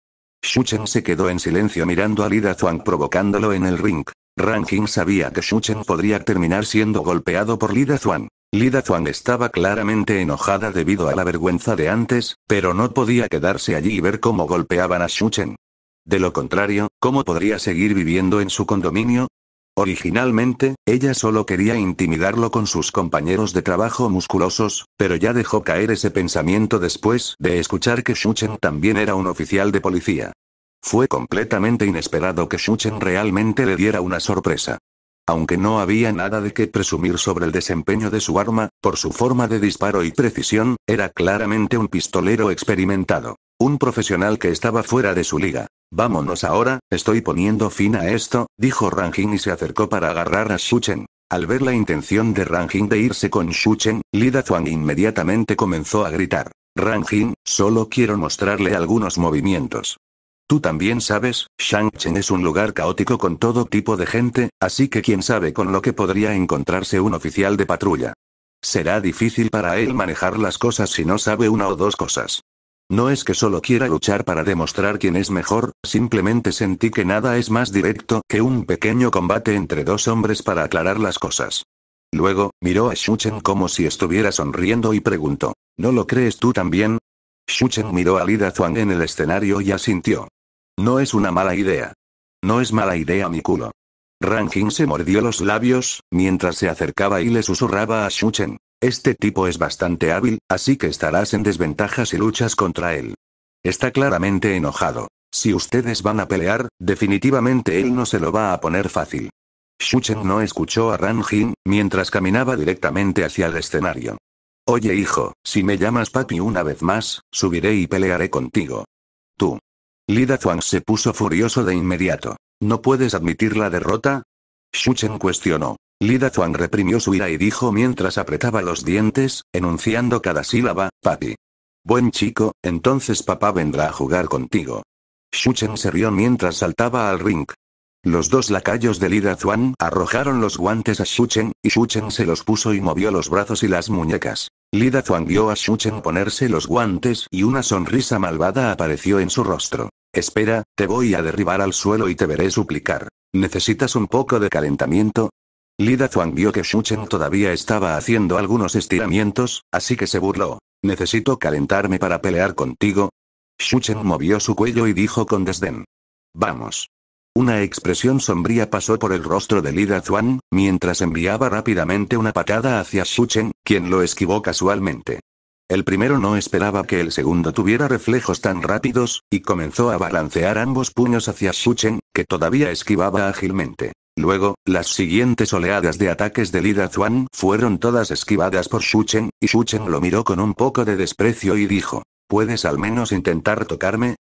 Chen se quedó en silencio mirando a Lida Zhuang provocándolo en el ring. Ranking sabía que Chen podría terminar siendo golpeado por Lida Zhuang. Lida Zhuang estaba claramente enojada debido a la vergüenza de antes, pero no podía quedarse allí y ver cómo golpeaban a Chen. De lo contrario, ¿cómo podría seguir viviendo en su condominio? Originalmente, ella solo quería intimidarlo con sus compañeros de trabajo musculosos, pero ya dejó caer ese pensamiento después de escuchar que Shuchen también era un oficial de policía. Fue completamente inesperado que Shuchen realmente le diera una sorpresa. Aunque no había nada de qué presumir sobre el desempeño de su arma, por su forma de disparo y precisión, era claramente un pistolero experimentado. Un profesional que estaba fuera de su liga. Vámonos ahora, estoy poniendo fin a esto, dijo Ranjin y se acercó para agarrar a Shuchen. Al ver la intención de Ranjin de irse con Shuchen, Lida Zhuang inmediatamente comenzó a gritar. Ranjin, solo quiero mostrarle algunos movimientos. Tú también sabes, Shangchen es un lugar caótico con todo tipo de gente, así que quién sabe con lo que podría encontrarse un oficial de patrulla. Será difícil para él manejar las cosas si no sabe una o dos cosas. No es que solo quiera luchar para demostrar quién es mejor, simplemente sentí que nada es más directo que un pequeño combate entre dos hombres para aclarar las cosas. Luego, miró a Shuchen como si estuviera sonriendo y preguntó, ¿no lo crees tú también? Shuchen miró a Lida Zhuang en el escenario y asintió. No es una mala idea. No es mala idea mi culo. Ranking se mordió los labios, mientras se acercaba y le susurraba a Shuchen. Este tipo es bastante hábil, así que estarás en desventaja si luchas contra él. Está claramente enojado. Si ustedes van a pelear, definitivamente él no se lo va a poner fácil. Shuchen no escuchó a Ranjin, mientras caminaba directamente hacia el escenario. Oye hijo, si me llamas papi una vez más, subiré y pelearé contigo. Tú. Lida Zhuang se puso furioso de inmediato. ¿No puedes admitir la derrota? Shuchen cuestionó. Lida Zhuang reprimió su ira y dijo mientras apretaba los dientes, enunciando cada sílaba, papi. Buen chico, entonces papá vendrá a jugar contigo. Shuchen se rió mientras saltaba al ring. Los dos lacayos de Lida Zuan arrojaron los guantes a Shuchen, y Shuchen se los puso y movió los brazos y las muñecas. Lida Zhuang vio a Shuchen ponerse los guantes y una sonrisa malvada apareció en su rostro. Espera, te voy a derribar al suelo y te veré suplicar. ¿Necesitas un poco de calentamiento? Lida Zhuang vio que Shuchen todavía estaba haciendo algunos estiramientos, así que se burló. Necesito calentarme para pelear contigo. Shuchen movió su cuello y dijo con desdén. Vamos. Una expresión sombría pasó por el rostro de Lida Zhuang, mientras enviaba rápidamente una patada hacia Shuchen, quien lo esquivó casualmente. El primero no esperaba que el segundo tuviera reflejos tan rápidos, y comenzó a balancear ambos puños hacia Shuchen, que todavía esquivaba ágilmente. Luego, las siguientes oleadas de ataques de Lida Zuan fueron todas esquivadas por Chen, y Chen lo miró con un poco de desprecio y dijo, ¿puedes al menos intentar tocarme?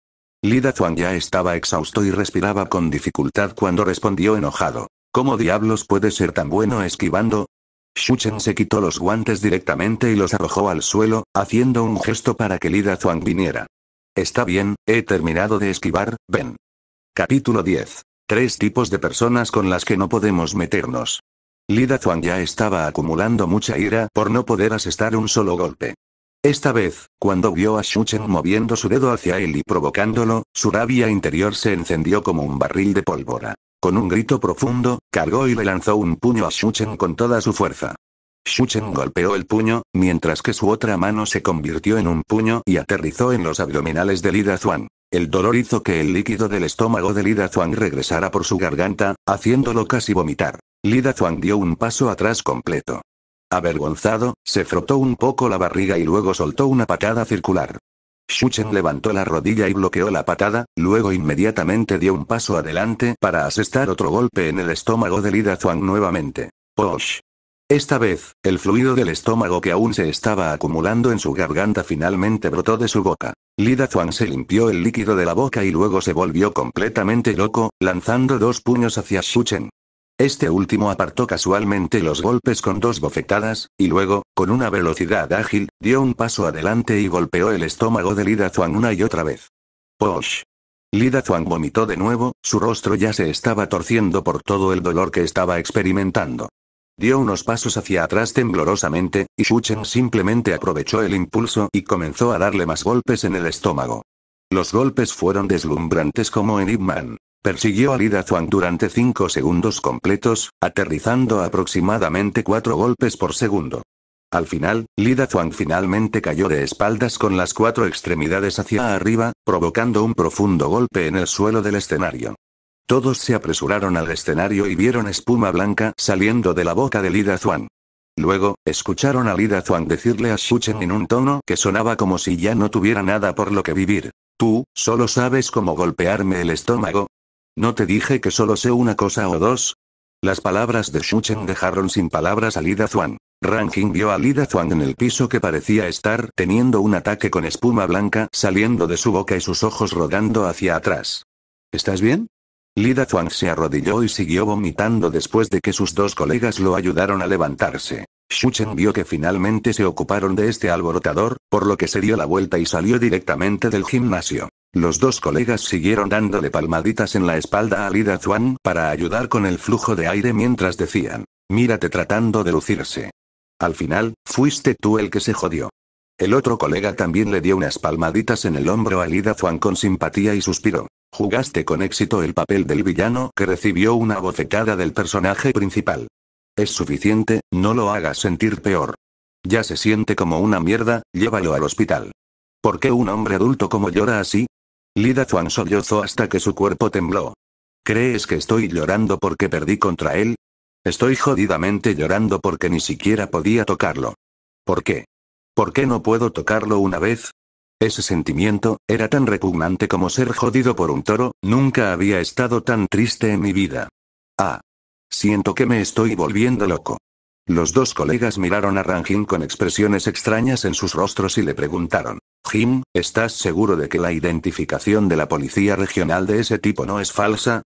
Lida Zuan ya estaba exhausto y respiraba con dificultad cuando respondió enojado, ¿cómo diablos puede ser tan bueno esquivando? Chen se quitó los guantes directamente y los arrojó al suelo, haciendo un gesto para que Lida Zuan viniera. Está bien, he terminado de esquivar, ven. Capítulo 10. Tres tipos de personas con las que no podemos meternos. Lida Zhuang ya estaba acumulando mucha ira por no poder asestar un solo golpe. Esta vez, cuando vio a Chen moviendo su dedo hacia él y provocándolo, su rabia interior se encendió como un barril de pólvora. Con un grito profundo, cargó y le lanzó un puño a Chen con toda su fuerza. Chen golpeó el puño, mientras que su otra mano se convirtió en un puño y aterrizó en los abdominales de Lida Zhuang. El dolor hizo que el líquido del estómago de Lida Zhuang regresara por su garganta, haciéndolo casi vomitar. Lida Zhuang dio un paso atrás completo. Avergonzado, se frotó un poco la barriga y luego soltó una patada circular. Chen levantó la rodilla y bloqueó la patada, luego inmediatamente dio un paso adelante para asestar otro golpe en el estómago de Lida Zhuang nuevamente. Posh. Esta vez, el fluido del estómago que aún se estaba acumulando en su garganta finalmente brotó de su boca. Lida Zhuang se limpió el líquido de la boca y luego se volvió completamente loco, lanzando dos puños hacia Chen. Este último apartó casualmente los golpes con dos bofetadas, y luego, con una velocidad ágil, dio un paso adelante y golpeó el estómago de Lida Zhuang una y otra vez. ¡Posh! Lida Zhuang vomitó de nuevo, su rostro ya se estaba torciendo por todo el dolor que estaba experimentando. Dio unos pasos hacia atrás temblorosamente, y Shuchen simplemente aprovechó el impulso y comenzó a darle más golpes en el estómago. Los golpes fueron deslumbrantes como en Ip Persiguió a Lida Zhuang durante cinco segundos completos, aterrizando aproximadamente cuatro golpes por segundo. Al final, Lida Zhuang finalmente cayó de espaldas con las cuatro extremidades hacia arriba, provocando un profundo golpe en el suelo del escenario. Todos se apresuraron al escenario y vieron espuma blanca saliendo de la boca de Lida Zuan. Luego, escucharon a Lida Zuan decirle a Shuchen en un tono que sonaba como si ya no tuviera nada por lo que vivir. Tú, solo sabes cómo golpearme el estómago. ¿No te dije que solo sé una cosa o dos? Las palabras de Shuchen dejaron sin palabras a Lida Zuan. Ranking vio a Lida Zuan en el piso que parecía estar teniendo un ataque con espuma blanca saliendo de su boca y sus ojos rodando hacia atrás. ¿Estás bien? Lida Zhuang se arrodilló y siguió vomitando después de que sus dos colegas lo ayudaron a levantarse. Chen vio que finalmente se ocuparon de este alborotador, por lo que se dio la vuelta y salió directamente del gimnasio. Los dos colegas siguieron dándole palmaditas en la espalda a Lida Zhuang para ayudar con el flujo de aire mientras decían, mírate tratando de lucirse. Al final, fuiste tú el que se jodió. El otro colega también le dio unas palmaditas en el hombro a Lida Zhuang con simpatía y suspiró. Jugaste con éxito el papel del villano que recibió una bofetada del personaje principal. Es suficiente, no lo hagas sentir peor. Ya se siente como una mierda, llévalo al hospital. ¿Por qué un hombre adulto como llora así? Lida Zuan sollozó hasta que su cuerpo tembló. ¿Crees que estoy llorando porque perdí contra él? Estoy jodidamente llorando porque ni siquiera podía tocarlo. ¿Por qué? ¿Por qué no puedo tocarlo una vez? Ese sentimiento, era tan repugnante como ser jodido por un toro, nunca había estado tan triste en mi vida. Ah. Siento que me estoy volviendo loco. Los dos colegas miraron a Ranjin con expresiones extrañas en sus rostros y le preguntaron, Jim, ¿estás seguro de que la identificación de la policía regional de ese tipo no es falsa?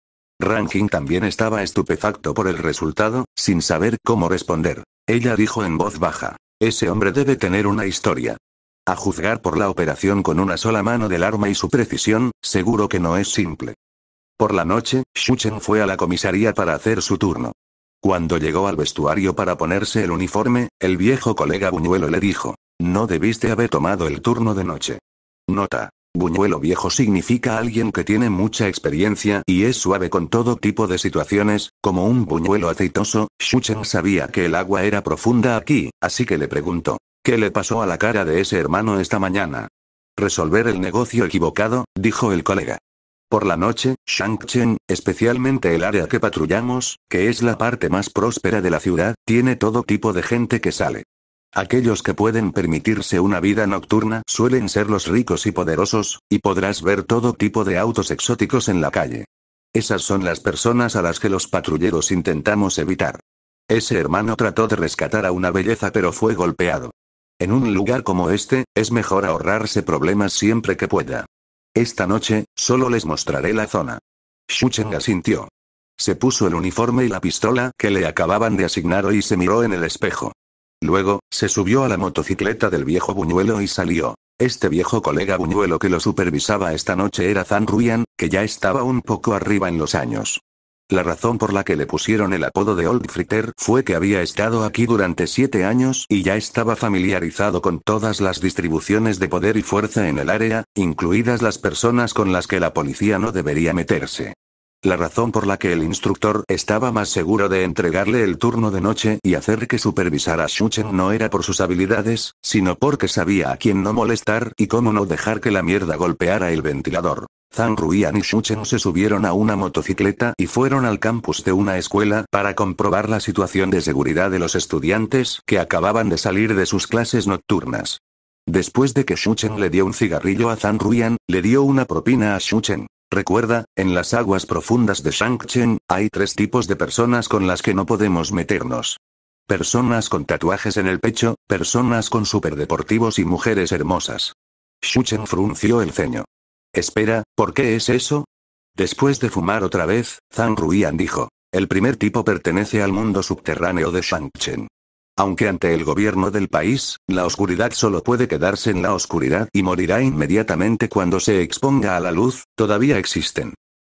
Rangin también estaba estupefacto por el resultado, sin saber cómo responder. Ella dijo en voz baja, ese hombre debe tener una historia. A juzgar por la operación con una sola mano del arma y su precisión, seguro que no es simple. Por la noche, Shuchen fue a la comisaría para hacer su turno. Cuando llegó al vestuario para ponerse el uniforme, el viejo colega Buñuelo le dijo, no debiste haber tomado el turno de noche. Nota. Buñuelo viejo significa alguien que tiene mucha experiencia y es suave con todo tipo de situaciones, como un buñuelo aceitoso, Shuchen sabía que el agua era profunda aquí, así que le preguntó, ¿Qué le pasó a la cara de ese hermano esta mañana? Resolver el negocio equivocado, dijo el colega. Por la noche, Shangchen, especialmente el área que patrullamos, que es la parte más próspera de la ciudad, tiene todo tipo de gente que sale. Aquellos que pueden permitirse una vida nocturna suelen ser los ricos y poderosos, y podrás ver todo tipo de autos exóticos en la calle. Esas son las personas a las que los patrulleros intentamos evitar. Ese hermano trató de rescatar a una belleza pero fue golpeado. En un lugar como este, es mejor ahorrarse problemas siempre que pueda. Esta noche, solo les mostraré la zona. Shuchen asintió. Se puso el uniforme y la pistola que le acababan de asignar hoy y se miró en el espejo. Luego, se subió a la motocicleta del viejo Buñuelo y salió. Este viejo colega Buñuelo que lo supervisaba esta noche era Zan Ruyan, que ya estaba un poco arriba en los años. La razón por la que le pusieron el apodo de Old Fritter fue que había estado aquí durante siete años y ya estaba familiarizado con todas las distribuciones de poder y fuerza en el área, incluidas las personas con las que la policía no debería meterse. La razón por la que el instructor estaba más seguro de entregarle el turno de noche y hacer que supervisara a Shuchen no era por sus habilidades, sino porque sabía a quién no molestar y cómo no dejar que la mierda golpeara el ventilador. Zhang Ruian y Shuchen se subieron a una motocicleta y fueron al campus de una escuela para comprobar la situación de seguridad de los estudiantes que acababan de salir de sus clases nocturnas. Después de que Shuchen le dio un cigarrillo a Zhang Ruian, le dio una propina a Shuchen. Recuerda, en las aguas profundas de Shangchen, hay tres tipos de personas con las que no podemos meternos. Personas con tatuajes en el pecho, personas con superdeportivos y mujeres hermosas. Shuchen frunció el ceño. Espera, ¿por qué es eso? Después de fumar otra vez, Zhang Ruian dijo. El primer tipo pertenece al mundo subterráneo de Shangchen. Aunque ante el gobierno del país, la oscuridad solo puede quedarse en la oscuridad y morirá inmediatamente cuando se exponga a la luz, todavía existen.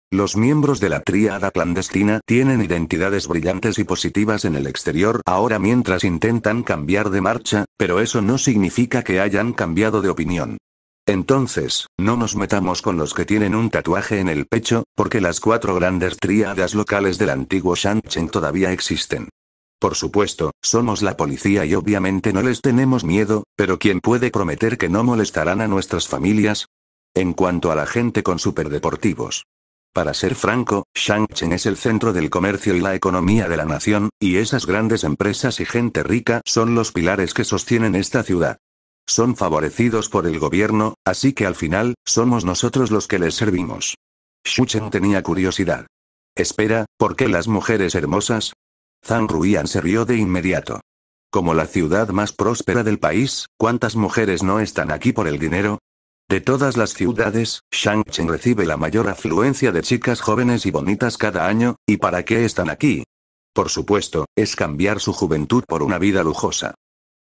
Los miembros de la tríada clandestina tienen identidades brillantes y positivas en el exterior ahora mientras intentan cambiar de marcha, pero eso no significa que hayan cambiado de opinión. Entonces, no nos metamos con los que tienen un tatuaje en el pecho, porque las cuatro grandes tríadas locales del antiguo Shancheng todavía existen. Por supuesto, somos la policía y obviamente no les tenemos miedo, pero ¿quién puede prometer que no molestarán a nuestras familias? En cuanto a la gente con superdeportivos. Para ser franco, Shangchen es el centro del comercio y la economía de la nación, y esas grandes empresas y gente rica son los pilares que sostienen esta ciudad. Son favorecidos por el gobierno, así que al final, somos nosotros los que les servimos. Chen tenía curiosidad. Espera, ¿por qué las mujeres hermosas? Zhang Ruian se rió de inmediato. Como la ciudad más próspera del país, ¿cuántas mujeres no están aquí por el dinero? De todas las ciudades, Shangchen recibe la mayor afluencia de chicas jóvenes y bonitas cada año, ¿y para qué están aquí? Por supuesto, es cambiar su juventud por una vida lujosa.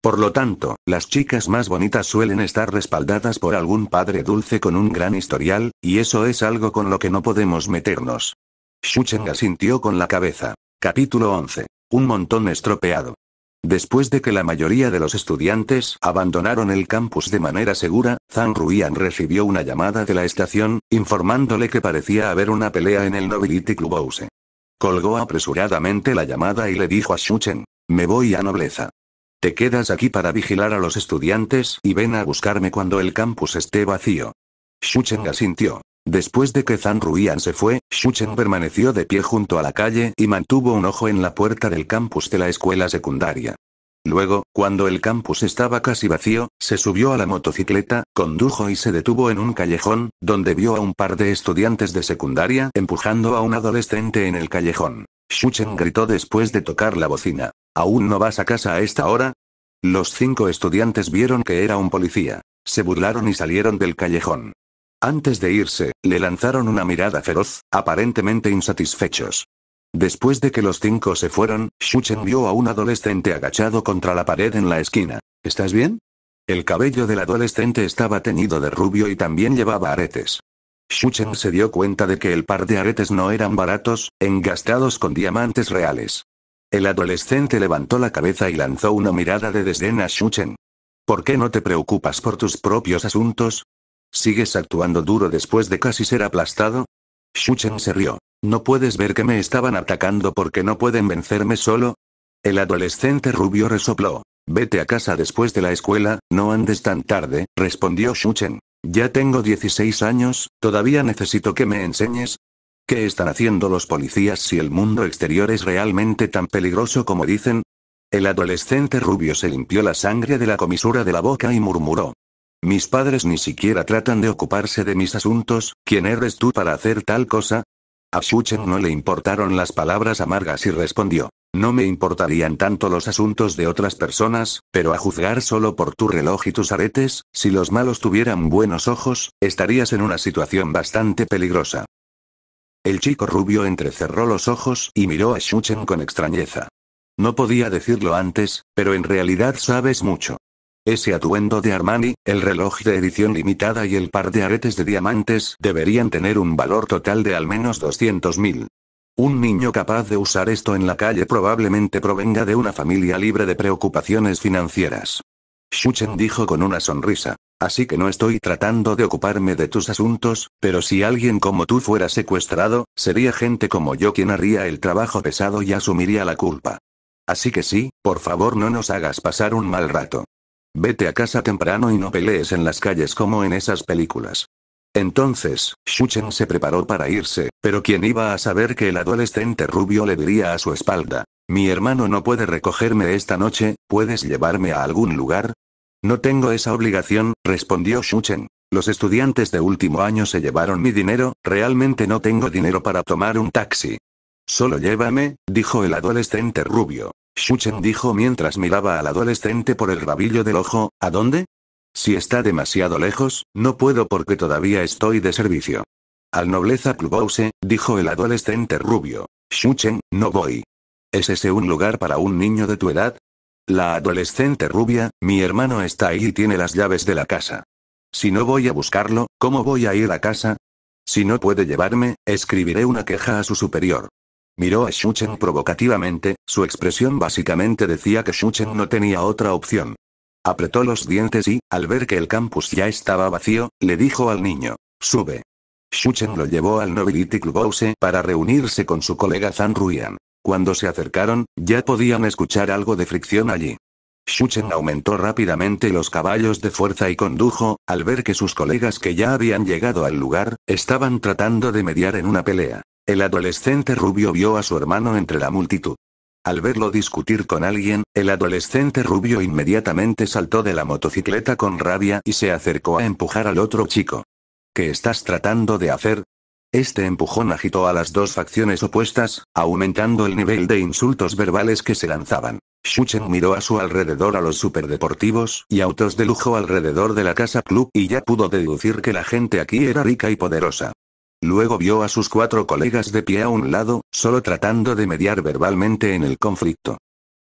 Por lo tanto, las chicas más bonitas suelen estar respaldadas por algún padre dulce con un gran historial, y eso es algo con lo que no podemos meternos. Shuchen asintió con la cabeza. Capítulo 11. Un montón estropeado. Después de que la mayoría de los estudiantes abandonaron el campus de manera segura, Zhang Ruian recibió una llamada de la estación, informándole que parecía haber una pelea en el Nobility Clubhouse. Colgó apresuradamente la llamada y le dijo a Shuchen, me voy a nobleza. Te quedas aquí para vigilar a los estudiantes y ven a buscarme cuando el campus esté vacío. Chen asintió. Después de que Zhang Ruian se fue, Shuchen permaneció de pie junto a la calle y mantuvo un ojo en la puerta del campus de la escuela secundaria. Luego, cuando el campus estaba casi vacío, se subió a la motocicleta, condujo y se detuvo en un callejón, donde vio a un par de estudiantes de secundaria empujando a un adolescente en el callejón. Shuchen gritó después de tocar la bocina. ¿Aún no vas a casa a esta hora? Los cinco estudiantes vieron que era un policía. Se burlaron y salieron del callejón. Antes de irse, le lanzaron una mirada feroz, aparentemente insatisfechos. Después de que los cinco se fueron, Shuchen vio a un adolescente agachado contra la pared en la esquina. ¿Estás bien? El cabello del adolescente estaba teñido de rubio y también llevaba aretes. Shuchen se dio cuenta de que el par de aretes no eran baratos, engastados con diamantes reales. El adolescente levantó la cabeza y lanzó una mirada de desdén a Shuchen. ¿Por qué no te preocupas por tus propios asuntos? ¿Sigues actuando duro después de casi ser aplastado? Shuchen se rió. ¿No puedes ver que me estaban atacando porque no pueden vencerme solo? El adolescente rubio resopló. Vete a casa después de la escuela, no andes tan tarde, respondió Shuchen. Ya tengo 16 años, todavía necesito que me enseñes. ¿Qué están haciendo los policías si el mundo exterior es realmente tan peligroso como dicen? El adolescente rubio se limpió la sangre de la comisura de la boca y murmuró. Mis padres ni siquiera tratan de ocuparse de mis asuntos, ¿quién eres tú para hacer tal cosa? A Shuchen no le importaron las palabras amargas y respondió, no me importarían tanto los asuntos de otras personas, pero a juzgar solo por tu reloj y tus aretes, si los malos tuvieran buenos ojos, estarías en una situación bastante peligrosa. El chico rubio entrecerró los ojos y miró a Shuchen con extrañeza. No podía decirlo antes, pero en realidad sabes mucho. Ese atuendo de Armani, el reloj de edición limitada y el par de aretes de diamantes deberían tener un valor total de al menos 200.000. Un niño capaz de usar esto en la calle probablemente provenga de una familia libre de preocupaciones financieras. Shuchen dijo con una sonrisa. Así que no estoy tratando de ocuparme de tus asuntos, pero si alguien como tú fuera secuestrado, sería gente como yo quien haría el trabajo pesado y asumiría la culpa. Así que sí, por favor no nos hagas pasar un mal rato. Vete a casa temprano y no pelees en las calles como en esas películas. Entonces, Shuchen se preparó para irse, pero quien iba a saber que el adolescente rubio le diría a su espalda, mi hermano no puede recogerme esta noche, ¿puedes llevarme a algún lugar? No tengo esa obligación, respondió Shuchen. Los estudiantes de último año se llevaron mi dinero, realmente no tengo dinero para tomar un taxi. Solo llévame, dijo el adolescente rubio. Shuchen dijo mientras miraba al adolescente por el rabillo del ojo, ¿a dónde? Si está demasiado lejos, no puedo porque todavía estoy de servicio. Al nobleza Plubose, dijo el adolescente rubio. Shuchen, no voy. ¿Es ese un lugar para un niño de tu edad? La adolescente rubia, mi hermano está ahí y tiene las llaves de la casa. Si no voy a buscarlo, ¿cómo voy a ir a casa? Si no puede llevarme, escribiré una queja a su superior. Miró a Shuchen provocativamente, su expresión básicamente decía que Shuchen no tenía otra opción. Apretó los dientes y, al ver que el campus ya estaba vacío, le dijo al niño, sube. Shuchen lo llevó al Nobility Clubhouse para reunirse con su colega Zan Ruyan. Cuando se acercaron, ya podían escuchar algo de fricción allí. Shuchen aumentó rápidamente los caballos de fuerza y condujo, al ver que sus colegas que ya habían llegado al lugar, estaban tratando de mediar en una pelea. El adolescente rubio vio a su hermano entre la multitud. Al verlo discutir con alguien, el adolescente rubio inmediatamente saltó de la motocicleta con rabia y se acercó a empujar al otro chico. ¿Qué estás tratando de hacer? Este empujón agitó a las dos facciones opuestas, aumentando el nivel de insultos verbales que se lanzaban. Shuchen miró a su alrededor a los superdeportivos y autos de lujo alrededor de la casa club y ya pudo deducir que la gente aquí era rica y poderosa. Luego vio a sus cuatro colegas de pie a un lado, solo tratando de mediar verbalmente en el conflicto.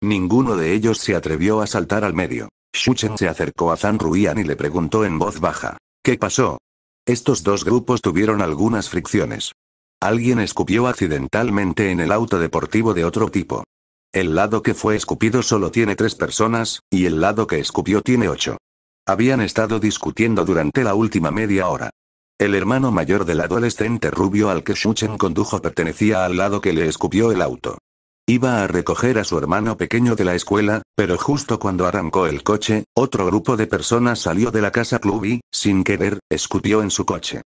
Ninguno de ellos se atrevió a saltar al medio. Shuchen se acercó a Zan Ruian y le preguntó en voz baja. ¿Qué pasó? Estos dos grupos tuvieron algunas fricciones. Alguien escupió accidentalmente en el auto deportivo de otro tipo. El lado que fue escupido solo tiene tres personas, y el lado que escupió tiene ocho. Habían estado discutiendo durante la última media hora. El hermano mayor del adolescente rubio al que Shuchen condujo pertenecía al lado que le escupió el auto. Iba a recoger a su hermano pequeño de la escuela, pero justo cuando arrancó el coche, otro grupo de personas salió de la casa club y, sin querer, escupió en su coche.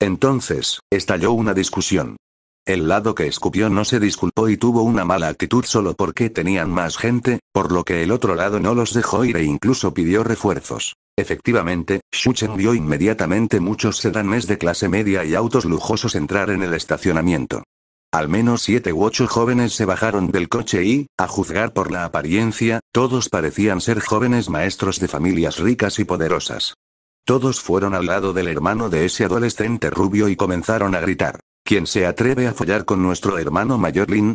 Entonces, estalló una discusión. El lado que escupió no se disculpó y tuvo una mala actitud solo porque tenían más gente, por lo que el otro lado no los dejó ir e incluso pidió refuerzos. Efectivamente, Shuchen vio inmediatamente muchos sedanes de clase media y autos lujosos entrar en el estacionamiento. Al menos siete u ocho jóvenes se bajaron del coche y, a juzgar por la apariencia, todos parecían ser jóvenes maestros de familias ricas y poderosas. Todos fueron al lado del hermano de ese adolescente rubio y comenzaron a gritar. ¿Quién se atreve a follar con nuestro hermano mayor Lin?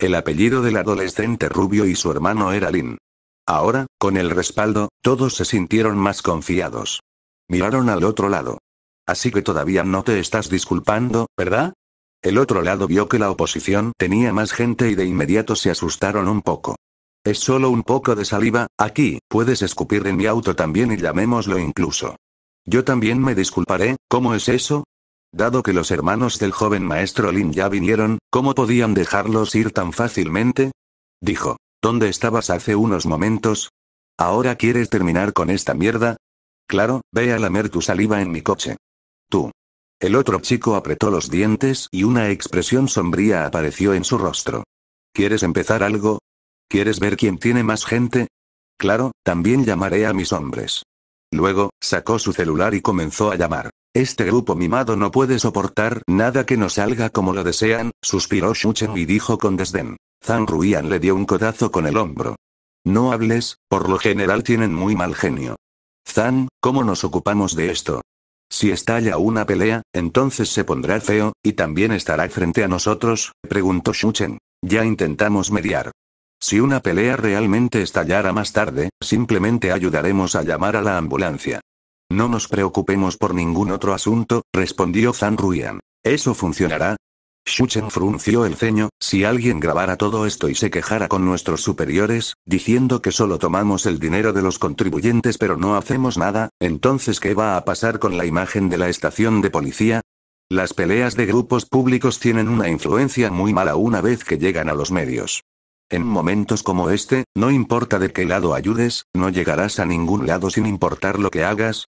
El apellido del adolescente rubio y su hermano era Lin. Ahora, con el respaldo, todos se sintieron más confiados. Miraron al otro lado. Así que todavía no te estás disculpando, ¿verdad? El otro lado vio que la oposición tenía más gente y de inmediato se asustaron un poco. Es solo un poco de saliva, aquí, puedes escupir en mi auto también y llamémoslo incluso. Yo también me disculparé, ¿cómo es eso? Dado que los hermanos del joven maestro Lin ya vinieron, ¿cómo podían dejarlos ir tan fácilmente? Dijo. ¿Dónde estabas hace unos momentos? ¿Ahora quieres terminar con esta mierda? Claro, ve a lamer tu saliva en mi coche. Tú. El otro chico apretó los dientes y una expresión sombría apareció en su rostro. ¿Quieres empezar algo? ¿Quieres ver quién tiene más gente? Claro, también llamaré a mis hombres. Luego, sacó su celular y comenzó a llamar. Este grupo mimado no puede soportar nada que no salga como lo desean, suspiró Shuchen y dijo con desdén. Zan Ruian le dio un codazo con el hombro. No hables, por lo general tienen muy mal genio. Zan, ¿cómo nos ocupamos de esto? Si estalla una pelea, entonces se pondrá feo, y también estará frente a nosotros, preguntó Chen. Ya intentamos mediar. Si una pelea realmente estallara más tarde, simplemente ayudaremos a llamar a la ambulancia. No nos preocupemos por ningún otro asunto, respondió Zan Ruian. Eso funcionará, Shuchen frunció el ceño, si alguien grabara todo esto y se quejara con nuestros superiores, diciendo que solo tomamos el dinero de los contribuyentes pero no hacemos nada, entonces ¿qué va a pasar con la imagen de la estación de policía? Las peleas de grupos públicos tienen una influencia muy mala una vez que llegan a los medios. En momentos como este, no importa de qué lado ayudes, no llegarás a ningún lado sin importar lo que hagas,